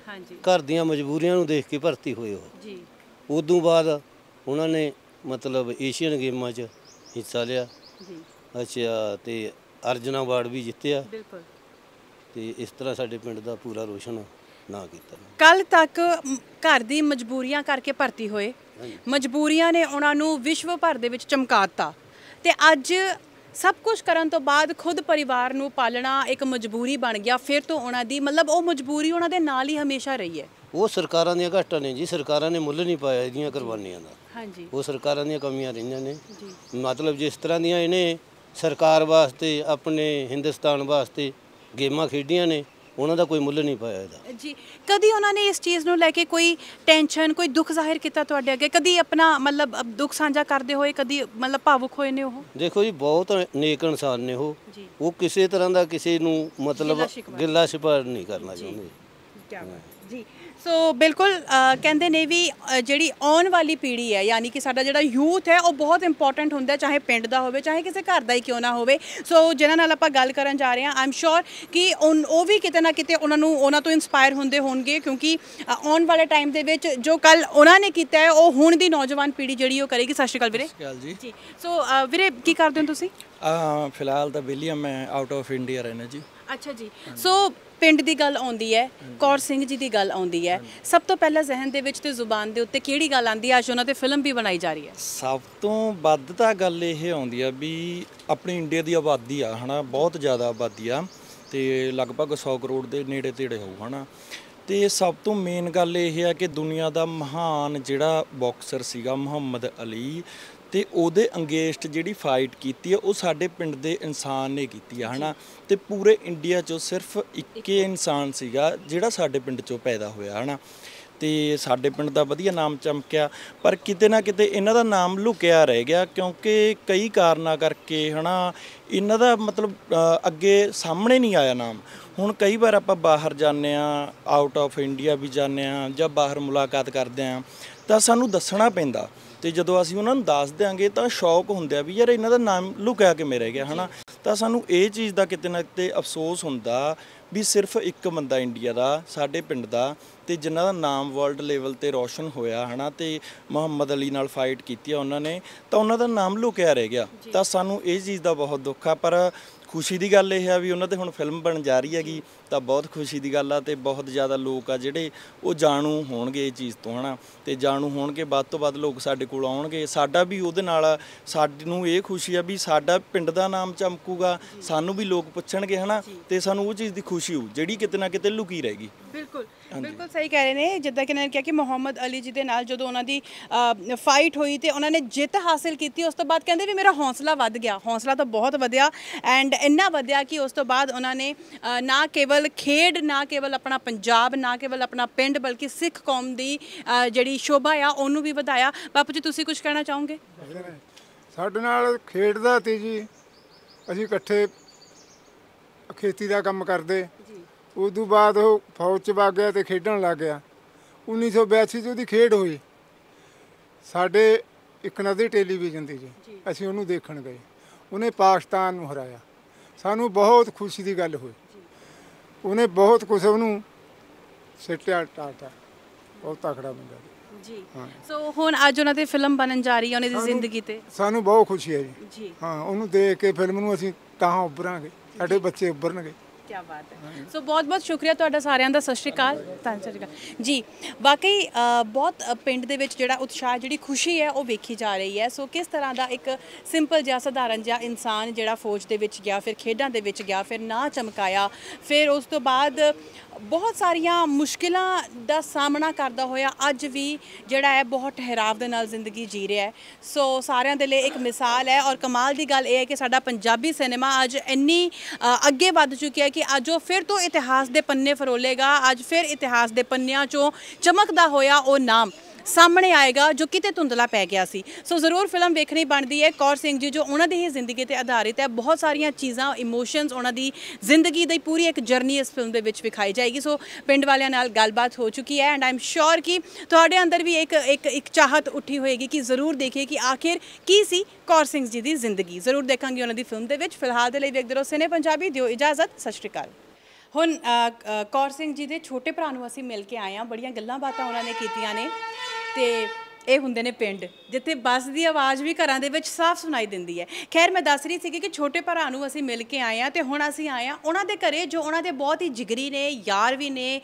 ਘਰ ਦੀਆਂ ਮਜਬੂਰੀਆਂ ਨੂੰ ਦੇਖ ਕੇ ਭਰਤੀ ਹੋਏ ਉਹ ਜੀ ਉਦੋਂ ਬਾਅਦ ਉਹਨਾਂ ਨੇ ਮਤਲਬ ਏਸ਼ੀਅਨ ਗੇਮਾਂ 'ਚ ਹਿੱਸਾ ਲਿਆ ਜੀ ਅੱਛਾ ਤੇ ਅਰਜਨ ਅਵਾਰਡ ਵੀ ਜਿੱਤਿਆ ਬਿਲਕੁਲ ਤੇ ਇਸ ਤਰ੍ਹਾਂ ਸਾਡੇ ਪਿੰਡ ਦਾ ਪੂਰਾ ਰੋਸ਼ਨ ਨਾ ਕੀਤਾ ਕੱਲ ਤੱਕ ਘਰ ਦੀ ਮਜਬੂਰੀਆਂ ਕਰਕੇ ਭਰਤੀ ਹੋਏ ਮਜਬੂਰੀਆਂ ਨੇ ਉਹਨਾਂ ਨੂੰ ਵਿਸ਼ਵ ਭਰ ਦੇ ਵਿੱਚ ਚਮਕਾਤਾ ਤੇ ਅੱਜ ਸਭ ਕੁਝ ਕਰਨ ਤੋਂ ਬਾਅਦ ਖੁਦ ਪਰਿਵਾਰ ਨੂੰ ਪਾਲਣਾ ਇੱਕ ਮਜਬੂਰੀ ਬਣ ਗਿਆ ਫਿਰ ਤੋਂ ਉਹਨਾਂ ਦੀ ਮਤਲਬ ਉਹ ਮਜਬੂਰੀ ਉਹਨਾਂ ਦੇ ਨਾਲ ਹੀ ਹਮੇਸ਼ਾ ਰਹੀ ਹੈ ਉਹ ਸਰਕਾਰਾਂ ਦੀਆਂ ਘਾਟਾਂ ਨੇ ਜੀ ਸਰਕਾਰਾਂ ਨੇ ਮੁੱਲ ਨਹੀਂ ਪਾਇਆ ਇਹਦੀਆਂ ਕੁਰਬਾਨੀਆਂ ਦਾ ਹਾਂਜੀ ਉਹ ਸਰਕਾਰਾਂ ਦੀਆਂ ਕਮੀਆਂ ਰਹੀਆਂ ਨੇ ਜੀ ਮਤਲਬ ਜਿਸ ਤਰ੍ਹਾਂ ਦੀਆਂ ਇਹਨੇ ਸਰਕਾਰ ਵਾਸਤੇ ਆਪਣੇ ਹਿੰਦੁਸਤਾਨ ਵਾਸਤੇ ਗੇਮਾਂ ਖੇਡੀਆਂ ਨੇ ਉਹਨਾਂ ਦਾ ਕੋਈ ਮੁੱਲ ਨਹੀਂ ਪਾਇਆ ਇਹਦਾ ਜੀ ਕਦੀ ਉਹਨਾਂ ਨੇ ਇਸ ਚੀਜ਼ ਨੂੰ ਲੈ ਕੇ ਕੋਈ ਟੈਨਸ਼ਨ ਕੋਈ ਦੁੱਖ ਜ਼ਾਹਿਰ ਕੀਤਾ ਤੁਹਾਡੇ ਅੱਗੇ ਕਦੀ ਆਪਣਾ ਮਤਲਬ ਦੁੱਖ ਸਾਂਝਾ ਕਰਦੇ ਹੋਏ ਕਦੀ ਮਤਲਬ ਭਾਵੁਕ ਹੋਏ ਨੇ ਉਹ ਦੇਖੋ ਜੀ ਬਹੁਤ ਨੇਕ ਇਨਸਾਨ ਨੇ ਉਹ ਉਹ ਕਿਸੇ ਤਰ੍ਹਾਂ ਦਾ ਕਿਸੇ ਨੂੰ ਮਤਲਬ ਗਿੱਲਾ ਸ਼ਿਕਾਰ ਨਹੀਂ ਕਰਨਾ ਚਾਹੁੰਦੇ ਜੀ ਸੋ ਬਿਲਕੁਲ ਕਹਿੰਦੇ ਨੇ ਵੀ ਜਿਹੜੀ ਆਉਣ ਵਾਲੀ ਪੀੜ੍ਹੀ ਹੈ ਯਾਨੀ ਕਿ ਸਾਡਾ ਜਿਹੜਾ ਯੂਥ ਹੈ ਉਹ ਬਹੁਤ ਇੰਪੋਰਟੈਂਟ ਹੁੰਦਾ ਚਾਹੇ ਪਿੰਡ ਦਾ ਹੋਵੇ ਚਾਹੇ ਕਿਸੇ ਘਰ ਦਾ ਹੀ ਕਿਉਂ ਨਾ ਹੋਵੇ ਸੋ ਜਿਨ੍ਹਾਂ ਨਾਲ ਆਪਾਂ ਗੱਲ ਕਰਨ ਜਾ ਰਹੇ ਹਾਂ ਆਮ ਸ਼ੋਰ ਕਿ ਉਹ ਵੀ ਕਿਤੇ ਨਾ ਕਿਤੇ ਉਹਨਾਂ ਨੂੰ ਉਹਨਾਂ ਤੋਂ ਇਨਸਪਾਇਰ ਹੁੰਦੇ ਹੋਣਗੇ ਕਿਉਂਕਿ ਆਉਣ ਵਾਲੇ ਟਾਈਮ ਦੇ ਵਿੱਚ ਜੋ ਕੱਲ ਉਹਨਾਂ ਨੇ ਕੀਤਾ ਹੈ ਉਹ ਹੁਣ ਦੀ ਨੌਜਵਾਨ ਪੀੜ੍ਹੀ ਜਿਹੜੀ ਉਹ ਕਰੇਗੀ ਸਤਿ ਸ਼੍ਰੀ ਅਕਾਲ ਵੀਰੇ ਜੀ ਸੋ ਵੀਰੇ ਕੀ ਕਰਦੇ ਹੋ ਤੁਸੀਂ ਫਿਲਹਾਲ ਤਾਂ ਵਿਲੀਅਮ ਮੈਂ ਆਊਟ ਆਫ ਇੰਡੀਆ ਰਹਿਣਾ ਜੀ ਅੱਛਾ ਜੀ ਸੋ ਪਿੰਡ ਦੀ ਗੱਲ ਆਉਂਦੀ ਹੈ ਕੌਰ ਸਿੰਘ ਜੀ ਦੀ ਗੱਲ ਆਉਂਦੀ ਹੈ ਸਭ ਤੋਂ ਪਹਿਲਾਂ ਜ਼ਹਿਨ ਦੇ ਵਿੱਚ ਤੇ ਜ਼ੁਬਾਨ ਦੇ ਉੱਤੇ ਕਿਹੜੀ ਗੱਲ ਆਉਂਦੀ ਹੈ ਅੱਜ ਉਹਨਾਂ ਤੇ ਫਿਲਮ ਵੀ ਬਣਾਈ ਜਾ ਰਹੀ ਹੈ ਸਭ ਤੋਂ ਵੱਧ ਤਾਂ ਗੱਲ ਇਹ ਆਉਂਦੀ ਆ ਵੀ ਆਪਣੀ ਇੰਡੀਆ ਦੀ ਆਬਾਦੀ ਆ ਹਨਾ ਬਹੁਤ ਜ਼ਿਆਦਾ ਆਬਾਦੀ ਆ ਤੇ ਲਗਭਗ 100 ਕਰੋੜ ਦੇ ਨੇੜੇ ਤੇੜੇ ਹੋਊ ਹਨਾ ਤੇ ਸਭ ਤੋਂ ਮੇਨ ਗੱਲ ਇਹ ਹੈ ਕਿ ਦੁਨੀਆ ਦਾ ਮਹਾਨ ਜਿਹੜਾ ਬਾਕਸਰ ਸੀਗਾ ਮੁਹੰਮਦ ਅਲੀ ਤੇ ਉਹਦੇ ਅੰਗੇਸਟ ਜਿਹੜੀ ਫਾਈਟ ਕੀਤੀ ਆ ਉਹ ਸਾਡੇ ਪਿੰਡ ਦੇ ਇਨਸਾਨ ਨੇ ਕੀਤੀ ਆ ਹਨਾ ਤੇ ਪੂਰੇ ਇੰਡੀਆ 'ਚੋਂ ਸਿਰਫ ਇੱਕੇ ਇਨਸਾਨ ਸੀਗਾ ਜਿਹੜਾ ਸਾਡੇ ਪਿੰਡ 'ਚੋਂ ਪੈਦਾ ਹੋਇਆ ਹਨਾ ਤੇ ਸਾਡੇ ਪਿੰਡ ਦਾ ਵਧੀਆ ਨਾਮ ਚਮਕਿਆ ਪਰ ਕਿਤੇ ਨਾ ਕਿਤੇ ਇਹਨਾਂ ਦਾ ਨਾਮ ਲੁਕਿਆ ਰਹਿ ਗਿਆ ਕਿਉਂਕਿ ਕਈ ਕਾਰਨਾ ਕਰਕੇ ਹਨਾ ਇਹਨਾਂ ਦਾ ਮਤਲਬ ਅੱਗੇ ਸਾਹਮਣੇ ਨਹੀਂ ਆਇਆ ਨਾਮ ਹੁਣ ਕਈ ਵਾਰ ਆਪਾਂ ਬਾਹਰ ਜਾਂਦੇ ਆ ਆਊਟ ਆਫ ਇੰਡੀਆ ਵੀ ਜਾਂਦੇ ਆ ਜਾਂ ਬਾਹਰ ਮੁਲਾਕਾਤ ਕਰਦੇ ਆ ਤਾਂ ਸਾਨੂੰ ਦੱਸਣਾ ਪੈਂਦਾ ਤੇ ਜਦੋਂ ਅਸੀਂ ਉਹਨਾਂ ਨੂੰ ਦੱਸ ਦਿਆਂਗੇ ਤਾਂ ਸ਼ੌਕ ਹੁੰਦਿਆ ਵੀ ਯਾਰ ਇਹਨਾਂ ਦਾ ਨਾਮ ਲੁਕਿਆ ਕਿਵੇਂ ਰਹਿ ਗਿਆ ਹਨਾ ਤਾਂ ਸਾਨੂੰ ਇਹ ਚੀਜ਼ ਦਾ ਕਿਤੇ ਨਾ ਕਿਤੇ ਅਫਸੋਸ ਹੁੰਦਾ ਵੀ ਸਿਰਫ ਇੱਕ ਬੰਦਾ ਇੰਡੀਆ ਦਾ ਸਾਡੇ ਪਿੰਡ ਦਾ ਤੇ ਜਿਨ੍ਹਾਂ ਦਾ ਨਾਮ ਵਰਲਡ ਲੈਵਲ ਤੇ ਰੋਸ਼ਨ ਹੋਇਆ ਹਨਾ ਤੇ ਮੁਹੰਮਦ ਅਲੀ ਨਾਲ ਫਾਈਟ ਕੀਤੀ ਆ ਉਹਨਾਂ ਨੇ ਤਾਂ ਉਹਨਾਂ ਦਾ ਨਾਮ ਲੁਕਿਆ ਰਹਿ ਗਿਆ ਤਾਂ ਸਾਨੂੰ ਇਹ ਚੀਜ਼ ਦਾ ਬਹੁਤ ਦੁੱਖ ਆ ਪਰ ਖੁਸ਼ੀ ਦੀ ਗੱਲ ਇਹ ਆ ਵੀ ਉਹਨਾਂ ਤੇ ਹੁਣ ਫਿਲਮ ਬਣ ਜਾ ਰਹੀ ਹੈਗੀ ਤਾਂ ਬਹੁਤ ਖੁਸ਼ੀ ਦੀ ਗੱਲ ਆ ਤੇ ਬਹੁਤ ਜ਼ਿਆਦਾ ਲੋਕ ਆ ਜਿਹੜੇ ਉਹ ਜਾਣੂ ਹੋਣਗੇ ਇਹ ਚੀਜ਼ ਤੋਂ ਹਨਾ ਤੇ ਜਾਣੂ ਹੋਣਗੇ ਵੱਧ ਤੋਂ ਵੱਧ ਲੋਕ ਸਾਡੇ ਕੋਲ ਆਉਣਗੇ ਸਾਡਾ ਵੀ ਉਹਦੇ ਨਾਲ ਸਾਨੂੰ ਇਹ ਖੁਸ਼ੀ ਆ ਵੀ ਸਾਡਾ ਪਿੰਡ ਦਾ ਨਾਮ ਚਮਕੂਗਾ ਸਾਨੂੰ ਵੀ ਲੋਕ ਪੁੱਛਣਗੇ ਹਨਾ ਤੇ ਸਾਨੂੰ ਉਹ ਚੀਜ਼ ਦੀ ਖੁਸ਼ੀ ਹੋ ਜਿਹੜੀ ਕਿਤੇ ਨਾ ਕਿਤੇ ਲੁਕੀ ਰਹੇਗੀ ਬਿਲਕੁਲ ਬਿਲਕੁਲ ਸਹੀ ਕਹਿ ਰਹੇ ਨੇ ਜਿੱਦਾਂ ਕਿ ਇਹਨਾਂ ਨੇ ਕਿਹਾ ਕਿ ਮੁਹੰਮਦ ਅਲੀ ਜੀ ਦੇ ਨਾਲ ਜਦੋਂ ਉਹਨਾਂ ਦੀ ਫਾਈਟ ਹੋਈ ਤੇ ਉਹਨਾਂ ਨੇ ਜਿੱਤ ਹਾਸਲ ਕੀਤੀ ਉਸ ਤੋਂ ਬਾਅਦ ਕਹਿੰਦੇ ਵੀ ਮੇਰਾ ਹੌਸਲਾ ਵੱਧ ਗਿਆ ਹੌਸਲਾ ਤਾਂ ਬਹੁਤ ਵਧਿਆ ਐਂਡ ਇੰਨਾ ਵਧਿਆ ਕਿ ਉਸ ਤੋਂ ਬਾਅਦ ਉਹਨਾਂ ਨੇ ਨਾ ਕੇਵਲ ਖੇਡ ਨਾ ਕੇਵਲ ਆਪਣਾ ਪੰਜਾਬ ਨਾ ਕੇਵਲ ਆਪਣਾ ਪਿੰਡ ਬਲਕਿ ਸਿੱਖ ਕੌਮ ਦੀ ਜਿਹੜੀ ਸ਼ੋਭਾ ਆ ਉਹਨੂੰ ਵੀ ਵਧਾਇਆ ਬਾਪੂ ਜੀ ਤੁਸੀਂ ਕੁਝ ਕਹਿਣਾ ਚਾਹੋਗੇ ਸਾਡੇ ਨਾਲ ਖੇਡਦਾ ਤੇ ਜੀ ਅਸੀਂ ਇਕੱਠੇ ਖੇਤੀ ਦਾ ਕੰਮ ਕਰਦੇ ਉਸ ਤੋਂ ਬਾਅਦ ਉਹ ਫੌਜ 'ਚ ਵਗ ਗਿਆ ਤੇ ਖੇਡਣ ਲੱਗ ਗਿਆ 1982 'ਚ ਉਹਦੀ ਖੇਡ ਹੋਈ ਸਾਡੇ ਇੱਕ ਨਦੀ ਟੈਲੀਵਿਜ਼ਨ ਤੇ ਜੀ ਅਸੀਂ ਉਹਨੂੰ ਦੇਖਣ ਗਏ ਉਹਨੇ ਪਾਕਿਸਤਾਨ ਨੂੰ ਹਰਾਇਆ ਸਾਨੂੰ ਬਹੁਤ ਖੁਸ਼ੀ ਦੀ ਗੱਲ ਹੋਈ ਉਹਨੇ ਬਹੁਤ ਕੁਝ ਉਹਨੂੰ ਸਿੱਟਿਆ ਟਾਟਾ ਬਹੁਤ ਤਕੜਾ ਬੰਦਾ ਜੀ ਸੋ ਹੁਣ ਅੱਜ ਉਹਨਾਂ ਦੀ ਫਿਲਮ ਬਣਨ ਜਾ ਰਹੀ ਹੈ ਉਹਨਾਂ ਦੀ ਜ਼ਿੰਦਗੀ ਤੇ ਸਾਨੂੰ ਬਹੁਤ ਖੁਸ਼ੀ ਹੈ ਜੀ ਹਾਂ ਉਹਨੂੰ ਦੇਖ ਕੇ ਫਿਲਮ ਨੂੰ ਅਸੀਂ ਤਾਂ ਉੱਭਰਾਂਗੇ ਸਾਡੇ ਬੱਚੇ ਉੱਭਰਨਗੇ ਕੀ ਬਾਤ ਹੈ ਸੋ ਬਹੁਤ ਬਹੁਤ ਸ਼ੁਕਰੀਆ ਤੁਹਾਡਾ ਸਾਰਿਆਂ ਦਾ ਸਤਿ ਸ਼੍ਰੀ ਅਕਾਲ ਤਾਂ ਸਤਿ ਸ਼੍ਰੀ ਅਕਾਲ ਜੀ ਵਾਕਈ ਬਹੁਤ ਪਿੰਡ ਦੇ ਵਿੱਚ ਜਿਹੜਾ ਉਤਸ਼ਾਹ ਜਿਹੜੀ ਖੁਸ਼ੀ ਹੈ ਉਹ ਵੇਖੀ ਜਾ ਰਹੀ ਹੈ ਸੋ ਕਿਸ ਤਰ੍ਹਾਂ ਦਾ ਇੱਕ ਸਿੰਪਲ ਜਿਹਾ ਸਧਾਰਨ ਜਿਹਾ ਇਨਸਾਨ ਜਿਹੜਾ ਫੌਜ ਦੇ ਵਿੱਚ ਗਿਆ ਫਿਰ ਖੇਡਾਂ ਦੇ ਵਿੱਚ ਗਿਆ ਫਿਰ ਨਾ ਚਮਕਾਇਆ ਫਿਰ ਉਸ ਤੋਂ ਬਾਅਦ ਬਹੁਤ ਸਾਰੀਆਂ ਮੁਸ਼ਕਿਲਾਂ ਦਾ ਸਾਹਮਣਾ ਕਰਦਾ ਹੋਇਆ ਅੱਜ ਵੀ ਜਿਹੜਾ ਹੈ ਬਹੁਤ ਠਹਿਰਾਵ ਦੇ ਨਾਲ ਜ਼ਿੰਦਗੀ ਜੀ ਰਿਹਾ ਹੈ ਸੋ ਸਾਰਿਆਂ ਦੇ ਲਈ ਇੱਕ ਮਿਸਾਲ ਹੈ ਔਰ ਕਮਾਲ ਦੀ ਗੱਲ ਇਹ ਹੈ ਕਿ ਸਾਡਾ ਪੰਜਾਬੀ ਸਿਨੇਮਾ ਅੱਜ ਇੰਨੀ ਅੱਗੇ ਵੱਧ ਚੁੱਕਿਆ ਹੈ ਕਿ ਅੱਜ ਉਹ ਫਿਰ ਤੋਂ ਇਤਿਹਾਸ ਦੇ ਪੰਨੇ ਫਰੋਲੇਗਾ ਅੱਜ ਫਿਰ ਇਤਿਹਾਸ ਦੇ ਪੰਨਿਆਂ 'ਚੋਂ ਚਮਕਦਾ ਹੋਇਆ ਉਹ ਨਾਮ ਸਾਹਮਣੇ ਆਏਗਾ ਜੋ ਕਿਤੇ ਧੁੰਦਲਾ ਪੈ ਗਿਆ ਸੀ ਸੋ ਜ਼ਰੂਰ ਫਿਲਮ ਵੇਖਣੀ ਬਣਦੀ ਹੈ ਕੌਰ ਸਿੰਘ ਜੀ ਜੋ ਉਹਨਾਂ ਦੀ ਹੀ ਜ਼ਿੰਦਗੀ ਤੇ ਆਧਾਰਿਤ ਹੈ ਬਹੁਤ ਸਾਰੀਆਂ ਚੀਜ਼ਾਂ ਇਮੋਸ਼ਨਸ ਉਹਨਾਂ ਦੀ ਜ਼ਿੰਦਗੀ ਦੀ ਪੂਰੀ ਇੱਕ ਜਰਨੀ ਇਸ ਫਿਲਮ ਦੇ ਵਿੱਚ ਵਿਖਾਈ ਜਾਏਗੀ ਸੋ ਪਿੰਡ ਵਾਲਿਆਂ ਨਾਲ ਗੱਲਬਾਤ ਹੋ ਚੁੱਕੀ ਹੈ ਐਂਡ ਆਮ ਸ਼ੋਰ ਕਿ ਤੁਹਾਡੇ ਅੰਦਰ ਵੀ ਇੱਕ ਇੱਕ ਇੱਕ ਚਾਹਤ ਉੱਠੀ ਹੋਏਗੀ ਕਿ ਜ਼ਰੂਰ ਦੇਖੀਏ ਕਿ ਆਖਿਰ ਕੀ ਸੀ ਕੌਰ ਸਿੰਘ ਜੀ ਦੀ ਜ਼ਿੰਦਗੀ ਜ਼ਰੂਰ ਦੇਖਾਂਗੇ ਉਹਨਾਂ ਦੀ ਫਿਲਮ ਦੇ ਵਿੱਚ ਫਿਲਹਾਲ ਦੇ ਲਈ ਵੇਖਦੇ ਰਹੋ ਸਿਨੇ ਪੰਜਾਬੀ ਦਿਓ ਇਜਾਜ਼ਤ ਸਤਿ ਸ਼੍ਰੀ ਅਕਾਲ ਹੁਣ ਕੌਰ ਸਿੰਘ ਜੀ ਦੇ ਛੋਟੇ ਭਰਾ ਨੂੰ ਅਸੀਂ ਮਿਲ ਕੇ ਆਏ ਆ ਬੜੀਆਂ ਗੱਲਾਂ ਬਾਤਾਂ ਉਹਨਾਂ ਨੇ ਕੀਤੀਆਂ ਨੇ ਤੇ ਇਹ ਹੁੰਦੇ ਨੇ ਪਿੰਡ ਜਿੱਥੇ ਬੱਸ ਦੀ ਆਵਾਜ਼ ਵੀ ਘਰਾਂ ਦੇ ਵਿੱਚ ਸਾਫ਼ ਸੁਣਾਈ ਦਿੰਦੀ ਹੈ ਖੈਰ ਮੈਂ ਦੱਸ ਰਹੀ ਸੀ ਕਿ ਛੋਟੇ ਭਰਾ ਨੂੰ ਅਸੀਂ ਮਿਲ ਕੇ ਆਏ ਆ ਤੇ ਹੁਣ ਅਸੀਂ ਆਏ ਆ ਉਹਨਾਂ ਦੇ ਘਰੇ ਜੋ ਉਹਨਾਂ ਦੇ ਬਹੁਤ ਹੀ ਜਿਗਰੀ ਨੇ ਯਾਰ ਵੀ ਨੇ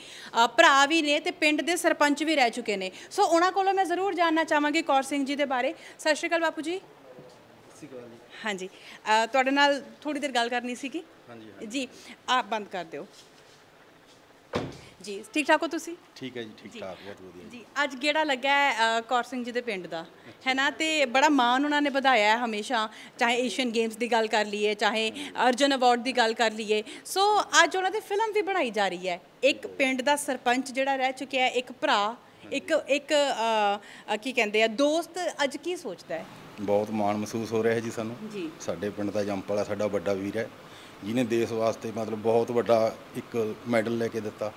ਭਰਾ ਵੀ ਨੇ ਤੇ ਪਿੰਡ ਦੇ ਸਰਪੰਚ ਵੀ ਰਹਿ ਚੁੱਕੇ ਨੇ ਸੋ ਉਹਨਾਂ ਕੋਲੋਂ ਮੈਂ ਜ਼ਰੂਰ ਜਾਨਣਾ ਚਾਹਾਂਗੀ ਕੌਰ ਸਿੰਘ ਜੀ ਦੇ ਬਾਰੇ ਸਤਿ ਸ਼੍ਰੀ ਅਕਾਲ ਬਾਪੂ ਜੀ ਹਾਂਜੀ ਤੁਹਾਡੇ ਨਾਲ ਥੋੜੀ ਦੇਰ ਗੱਲ ਕਰਨੀ ਸੀਗੀ ਹਾਂਜੀ ਜੀ ਆਪ ਬੰਦ ਕਰ ਦਿਓ ਜੀ ਠੀਕ ਠਾਕ ਹੋ ਤੁਸੀਂ ਠੀਕ ਹੈ ਜੀ ਠੀਕ ਠਾਕ ਬਹੁਤ ਵਧੀਆ ਜੀ ਅੱਜ ਗੇੜਾ ਲੱਗਾ ਹੈ ਕੌਰ ਸਿੰਘ ਜੀ ਦੇ ਪਿੰਡ ਦਾ ਹੈ ਨਾ ਤੇ ਬੜਾ ਮਾਣ ਉਹਨਾਂ ਨੇ ਵਧਾਇਆ ਹੈ ਹਮੇਸ਼ਾ ਚਾਹੇ ਏਸ਼ੀਅਨ ਗੇਮਸ ਦੀ ਗੱਲ ਕਰ ਲਈਏ ਚਾਹੇ ਅਰਜਨ ਅਵਾਰਡ ਦੀ ਗੱਲ ਕਰ ਲਈਏ ਸੋ ਅੱਜ ਉਹਨਾਂ ਦੀ ਫਿਲਮ ਵੀ ਬਣਾਈ ਜਾ ਰਹੀ ਹੈ ਇੱਕ ਪਿੰਡ ਦਾ ਸਰਪੰਚ ਜਿਹੜਾ ਰਹਿ ਚੁੱਕਿਆ ਹੈ ਇੱਕ ਭਰਾ ਇੱਕ ਇੱਕ ਕੀ ਕਹਿੰਦੇ ਆ ਦੋਸਤ ਅੱਜ ਕੀ ਸੋਚਦਾ ਹੈ ਬਹੁਤ ਮਾਣ ਮਹਿਸੂਸ ਹੋ ਰਿਹਾ ਹੈ ਜੀ ਸਾਨੂੰ ਸਾਡੇ ਪਿੰਡ ਦਾ ਜੰਪਲ ਹੈ ਸਾਡਾ ਵੱਡਾ ਵੀਰ ਹੈ ਜਿਹਨੇ ਦੇਸ਼ ਵਾਸਤੇ ਮਤਲਬ ਬਹੁਤ ਵੱਡਾ ਇੱਕ ਮੈਡਲ ਲੈ ਕੇ ਦਿੱਤਾ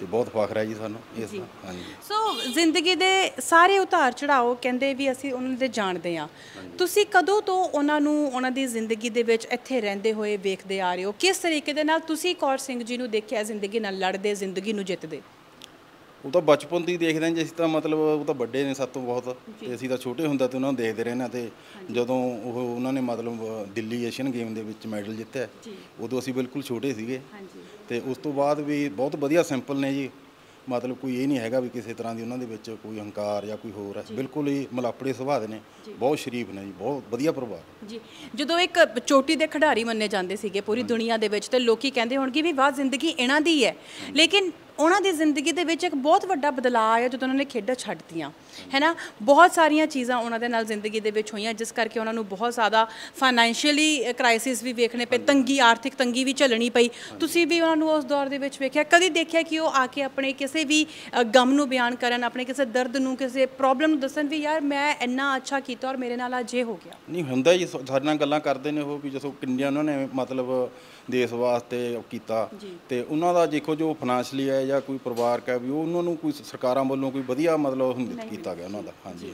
ਤੇ ਬਹੁਤ ਫਖਰ ਹੈ ਜੀ ਸਾਨੂੰ ਇਸ ਦਾ ਹਾਂਜੀ ਸੋ ਜ਼ਿੰਦਗੀ ਦੇ ਸਾਰੇ ਉਤਾਰ ਚੜਾਓ ਕਹਿੰਦੇ ਵੀ ਅਸੀਂ ਉਹਨਾਂ ਦੇ ਜਾਣਦੇ ਆ ਤੁਸੀਂ ਕਦੋਂ ਤੋਂ ਉਹਨਾਂ ਨੂੰ ਉਹਨਾਂ ਦੀ ਜ਼ਿੰਦਗੀ ਦੇ ਵਿੱਚ ਇੱਥੇ ਰਹਿੰਦੇ ਹੋਏ ਵੇਖਦੇ ਆ ਰਹੇ ਹੋ ਕਿਸ ਤਰੀਕੇ ਦੇ ਨਾਲ ਤੁਸੀਂ ਕੌਰ ਸਿੰਘ ਜੀ ਨੂੰ ਦੇਖਿਆ ਜ਼ਿੰਦਗੀ ਨਾਲ ਲੜਦੇ ਜ਼ਿੰਦਗੀ ਨੂੰ ਜਿੱਤਦੇ ਉਹ ਤਾਂ ਬਚਪਨ ਤੋਂ ਹੀ ਦੇਖਦੇ ਆਂ ਅਸੀਂ ਤਰ੍ਹਾਂ ਮਤਲਬ ਉਹ ਤਾਂ ਵੱਡੇ ਨੇ ਸਾਤੋਂ ਬਹੁਤ ਤੇ ਅਸੀਂ ਤਾਂ ਛੋਟੇ ਹੁੰਦਾ ਤੇ ਉਹਨਾਂ ਨੂੰ ਦੇਖਦੇ ਨਾ ਤੇ ਜਦੋਂ ਉਹ ਉਹਨਾਂ ਨੇ ਮਤਲਬ ਦਿੱਲੀ ਏਸ਼ੀਅਨ ਗੇਮ ਦੇ ਵਿੱਚ ਮੈਡਲ ਜਿੱਤਿਆ ਉਦੋਂ ਅਸੀਂ ਬਿਲਕੁਲ ਛੋਟੇ ਸੀਗੇ ਤੇ ਉਸ ਤੋਂ ਬਾਅਦ ਵੀ ਬਹੁਤ ਵਧੀਆ ਸਿੰਪਲ ਨੇ ਜੀ ਮਤਲਬ ਕੋਈ ਇਹ ਨਹੀਂ ਹੈਗਾ ਵੀ ਕਿਸੇ ਤਰ੍ਹਾਂ ਦੀ ਉਹਨਾਂ ਦੇ ਵਿੱਚ ਕੋਈ ਹੰਕਾਰ ਜਾਂ ਕੋਈ ਹੋਰ ਹੈ ਬਿਲਕੁਲ ਹੀ ਮਲਾਪੜੇ ਸੁਭਾਅ ਦੇ ਨੇ ਬਹੁਤ ਸ਼ਰੀਫ ਨੇ ਜੀ ਬਹੁਤ ਵਧੀਆ ਪਰਿਵਾਰ ਜੀ ਜਦੋਂ ਇੱਕ ਚੋਟੀ ਦੇ ਖਿਡਾਰੀ ਮੰਨੇ ਜਾਂਦੇ ਸੀਗੇ ਪੂਰੀ ਦੁਨੀਆ ਦੇ ਵਿੱਚ ਤੇ ਲੋਕੀ ਕਹਿੰਦੇ ਹੋਣਗੇ ਵੀ ਵਾਹ ਜ਼ਿੰਦਗੀ ਇਹਨਾਂ ਦੀ ਹੈ ਲੇਕਿਨ ਉਹਨਾਂ ਦੀ ਜ਼ਿੰਦਗੀ ਦੇ ਵਿੱਚ ਇੱਕ ਬਹੁਤ ਵੱਡਾ ਬਦਲਾਅ ਆਇਆ ਜਦੋਂ ਉਹਨਾਂ ਨੇ ਖੇਡਾਂ ਛੱਡਤੀਆਂ ਹੈਨਾ ਬਹੁਤ ਸਾਰੀਆਂ ਚੀਜ਼ਾਂ ਉਹਨਾਂ ਦੇ ਨਾਲ ਜ਼ਿੰਦਗੀ ਦੇ ਵਿੱਚ ਹੋਈਆਂ ਜਿਸ ਕਰਕੇ ਉਹਨਾਂ ਨੂੰ ਬਹੁਤ ਜ਼ਿਆਦਾ ਫਾਈਨੈਂਸ਼ੀਅਲੀ ਕ੍ਰਾਈਸਿਸ ਵੀ ਵੇਖਣੇ ਪਏ ਤੰਗੀ ਆਰਥਿਕ ਤੰਗੀ ਵੀ ਝੱਲਣੀ ਪਈ ਤੁਸੀਂ ਵੀ ਉਹਨਾਂ ਨੂੰ ਉਸ ਦੌਰ ਦੇ ਵਿੱਚ ਵੇਖਿਆ ਕਦੀ ਦੇਖਿਆ ਕਿ ਉਹ ਆ ਕੇ ਆਪਣੇ ਕਿਸੇ ਵੀ ਗਮ ਨੂੰ ਬਿਆਨ ਕਰਨ ਆਪਣੇ ਕਿਸੇ ਦਰਦ ਨੂੰ ਕਿਸੇ ਪ੍ਰੋਬਲਮ ਨੂੰ ਦੱਸਣ ਵੀ ਯਾਰ ਮੈਂ ਇੰਨਾ ਅੱਛਾ ਕੀਤਾ ਔਰ ਮੇਰੇ ਨਾਲ ਆ ਜੇ ਹੋ ਗਿਆ ਨਹੀਂ ਹੁੰਦਾ ਜੀ ਸਾਡੇ ਨਾਲ ਗੱਲਾਂ ਕਰਦੇ ਨੇ ਉਹ ਵੀ ਜਦੋਂ ਕਿੰਨੀਆਂ ਉਹਨਾਂ ਨੇ ਮਤਲਬ ਦੇਸ਼ ਵਾਸਤੇ ਕੀਤਾ ਤੇ ਉਹਨਾਂ ਦਾ ਦੇਖੋ ਜੋ ਫਾਈਨੈਂਸ਼ਲੀ ਹੈ ਜਾਂ ਕੋਈ ਪਰਿਵਾਰਕ ਹੈ ਵੀ ਉਹਨਾਂ ਨੂੰ ਕੋਈ ਸਰਕਾਰਾਂ ਵੱਲੋਂ ਕੋਈ ਵਧੀਆ ਮਤਲਬ ਹੁੰਦਿਤ ਕੀਤਾ ਗਿਆ ਉਹਨਾਂ ਦਾ ਹਾਂਜੀ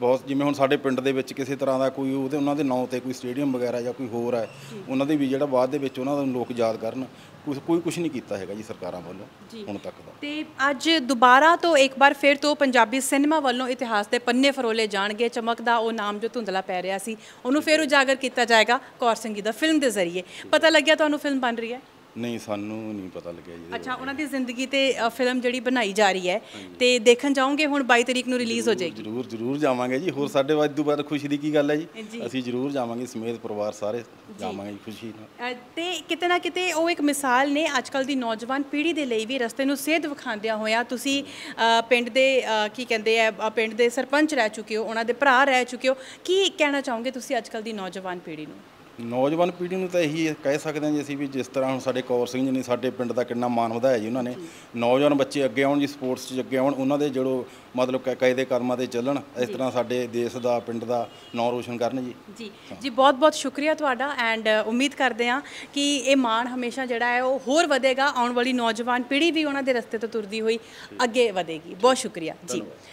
ਬਹੁਤ ਜਿਵੇਂ ਹੁਣ ਸਾਡੇ ਪਿੰਡ ਦੇ ਵਿੱਚ ਕਿਸੇ ਤਰ੍ਹਾਂ ਦਾ ਕੋਈ ਉਹਦੇ ਉਹਨਾਂ ਦੇ ਨਾਂ ਤੇ ਕੋਈ ਸਟੇਡੀਅਮ ਵਗੈਰਾ ਜਾਂ ਕੋਈ ਹੋਰ ਹੈ ਉਹਨਾਂ ਦੇ ਵੀ ਜਿਹੜਾ ਬਾਅਦ ਦੇ ਵਿੱਚ ਉਹਨਾਂ ਨੂੰ ਲੋਕ ਯਾਦ ਕਰਨ ਕੁਝ ਕੋਈ ਕੁਝ ਨਹੀਂ ਕੀਤਾ ਹੈਗਾ ਜੀ ਸਰਕਾਰਾਂ ਵੱਲੋਂ ਹੁਣ ਤੱਕ ਦਾ ਤੇ ਅੱਜ ਦੁਬਾਰਾ ਤੋਂ ਇੱਕ ਵਾਰ ਫਿਰ ਤੋਂ ਪੰਜਾਬੀ ਸਿਨੇਮਾ ਵੱਲੋਂ ਇਤਿਹਾਸ ਦੇ ਪੰਨੇ ਫਰੋਲੇ ਜਾਣਗੇ ਚਮਕਦਾ ਉਹ ਨਾਮ ਜੋ ਧੁੰਦਲਾ ਪੈ ਰਿਹਾ ਸੀ ਉਹਨੂੰ ਫਿਰ ਉਜਾਗਰ ਕੀਤਾ ਜਾਏਗਾ ਕੌਰ ਸਿੰਘ ਦੀ ਫਿਲਮ ਦੇ ਜ਼ਰੀਏ ਪਤਾ ਲੱਗਿਆ ਤੁਹਾਨੂੰ ਫਿਲਮ ਬਣ ਰਹੀ ਹੈ ਨਹੀਂ ਸਾਨੂੰ ਨਹੀਂ ਪਤਾ ਲੱਗਿਆ ਜੀ ਅੱਛਾ ਉਹਨਾਂ ਦੀ ਜ਼ਿੰਦਗੀ ਤੇ ਫਿਲਮ ਜਿਹੜੀ ਬਣਾਈ ਜਾ ਰਹੀ ਹੈ ਤੇ ਦੇਖਣ ਜਾਓਗੇ ਹੁਣ 22 ਤਰੀਕ ਨੂੰ ਰਿਲੀਜ਼ ਹੋ ਜਾਏਗੀ ਜ਼ਰੂਰ ਜ਼ਰੂਰ ਜਾਵਾਂਗੇ ਜੀ ਹੋਰ ਸਾਡੇ ਵਾਜ ਤੋਂ ਬਾਅਦ ਖੁਸ਼ੀ ਦੀ ਕੀ ਗੱਲ ਹੈ ਜੀ ਅਸੀਂ ਜ਼ਰੂਰ ਜਾਵਾਂਗੇ ਸਮੇਤ ਪਰਿਵਾਰ ਸਾਰੇ ਜਾਵਾਂਗੇ ਖੁਸ਼ੀ ਨਾਲ ਤੇ ਕਿਤੇ ਨਾ ਕਿਤੇ ਉਹ ਇੱਕ ਮਿਸਾਲ ਨੇ ਅੱਜਕੱਲ ਦੀ ਨੌਜਵਾਨ ਪੀੜ੍ਹੀ ਦੇ ਲਈ ਵੀ ਰਸਤੇ ਨੂੰ ਸੇਧ ਵਿਖਾਉਂਦਿਆਂ ਹੋਇਆ ਤੁਸੀਂ ਪਿੰਡ ਦੇ ਕੀ ਕਹਿੰਦੇ ਆ ਪਿੰਡ ਦੇ ਸਰਪੰਚ ਰਹਿ ਚੁੱਕੇ ਹੋ ਉਹਨਾਂ ਦੇ ਭਰਾ ਰਹਿ ਚੁੱਕੇ ਹੋ ਕੀ ਕਹਿਣਾ ਚਾਹੋਗੇ ਤੁਸੀਂ ਅੱਜਕੱਲ ਦੀ ਨੌਜਵਾਨ ਪੀੜ੍ਹੀ ਨੂੰ ਨੌਜਵਾਨ ਪੀੜ੍ਹੀ ਨੂੰ ਤਾਂ ਇਹੀ ਕਹਿ ਸਕਦੇ ਹਾਂ ਜੀ ਅਸੀਂ ਵੀ ਜਿਸ ਤਰ੍ਹਾਂ ਹੁਣ ਸਾਡੇ ਕੌਰ ਸਿੰਘ ਜੀ ਨੇ ਸਾਡੇ ਪਿੰਡ ਦਾ ਕਿੰਨਾ ਮਾਣ ਵਧਾਇਆ ਜੀ ਉਹਨਾਂ ਨੇ ਨੌਜਵਾਨ ਬੱਚੇ ਅੱਗੇ ਆਉਣ ਜੀ ਸਪੋਰਟਸ 'ਚ ਅੱਗੇ ਆਉਣ ਉਹਨਾਂ ਦੇ ਜਿਹੜੋ ਮਤਲਬ ਕਾਇਦੇ ਕਰਮਾਂ ਤੇ ਚੱਲਣ ਇਸ ਤਰ੍ਹਾਂ ਸਾਡੇ ਦੇਸ਼ ਦਾ ਪਿੰਡ ਦਾ ਨਾਂ ਰੋਸ਼ਨ ਕਰਨ ਜੀ ਜੀ ਜੀ ਬਹੁਤ ਬਹੁਤ ਸ਼ੁਕਰੀਆ ਤੁਹਾਡਾ ਐਂਡ ਉਮੀਦ ਕਰਦੇ ਹਾਂ ਕਿ ਇਹ ਮਾਣ ਹਮੇਸ਼ਾ ਜਿਹੜਾ ਹੈ ਉਹ ਹੋਰ ਵਧੇਗਾ ਆਉਣ ਵਾਲੀ ਨੌਜਵਾਨ ਪੀੜ੍ਹੀ ਵੀ ਉਹਨਾਂ ਦੇ ਰਸਤੇ ਤੋਂ ਤੁਰਦੀ ਹੋਈ ਅੱਗੇ ਵਧੇਗੀ ਬਹੁਤ ਸ਼ੁਕਰੀਆ ਜੀ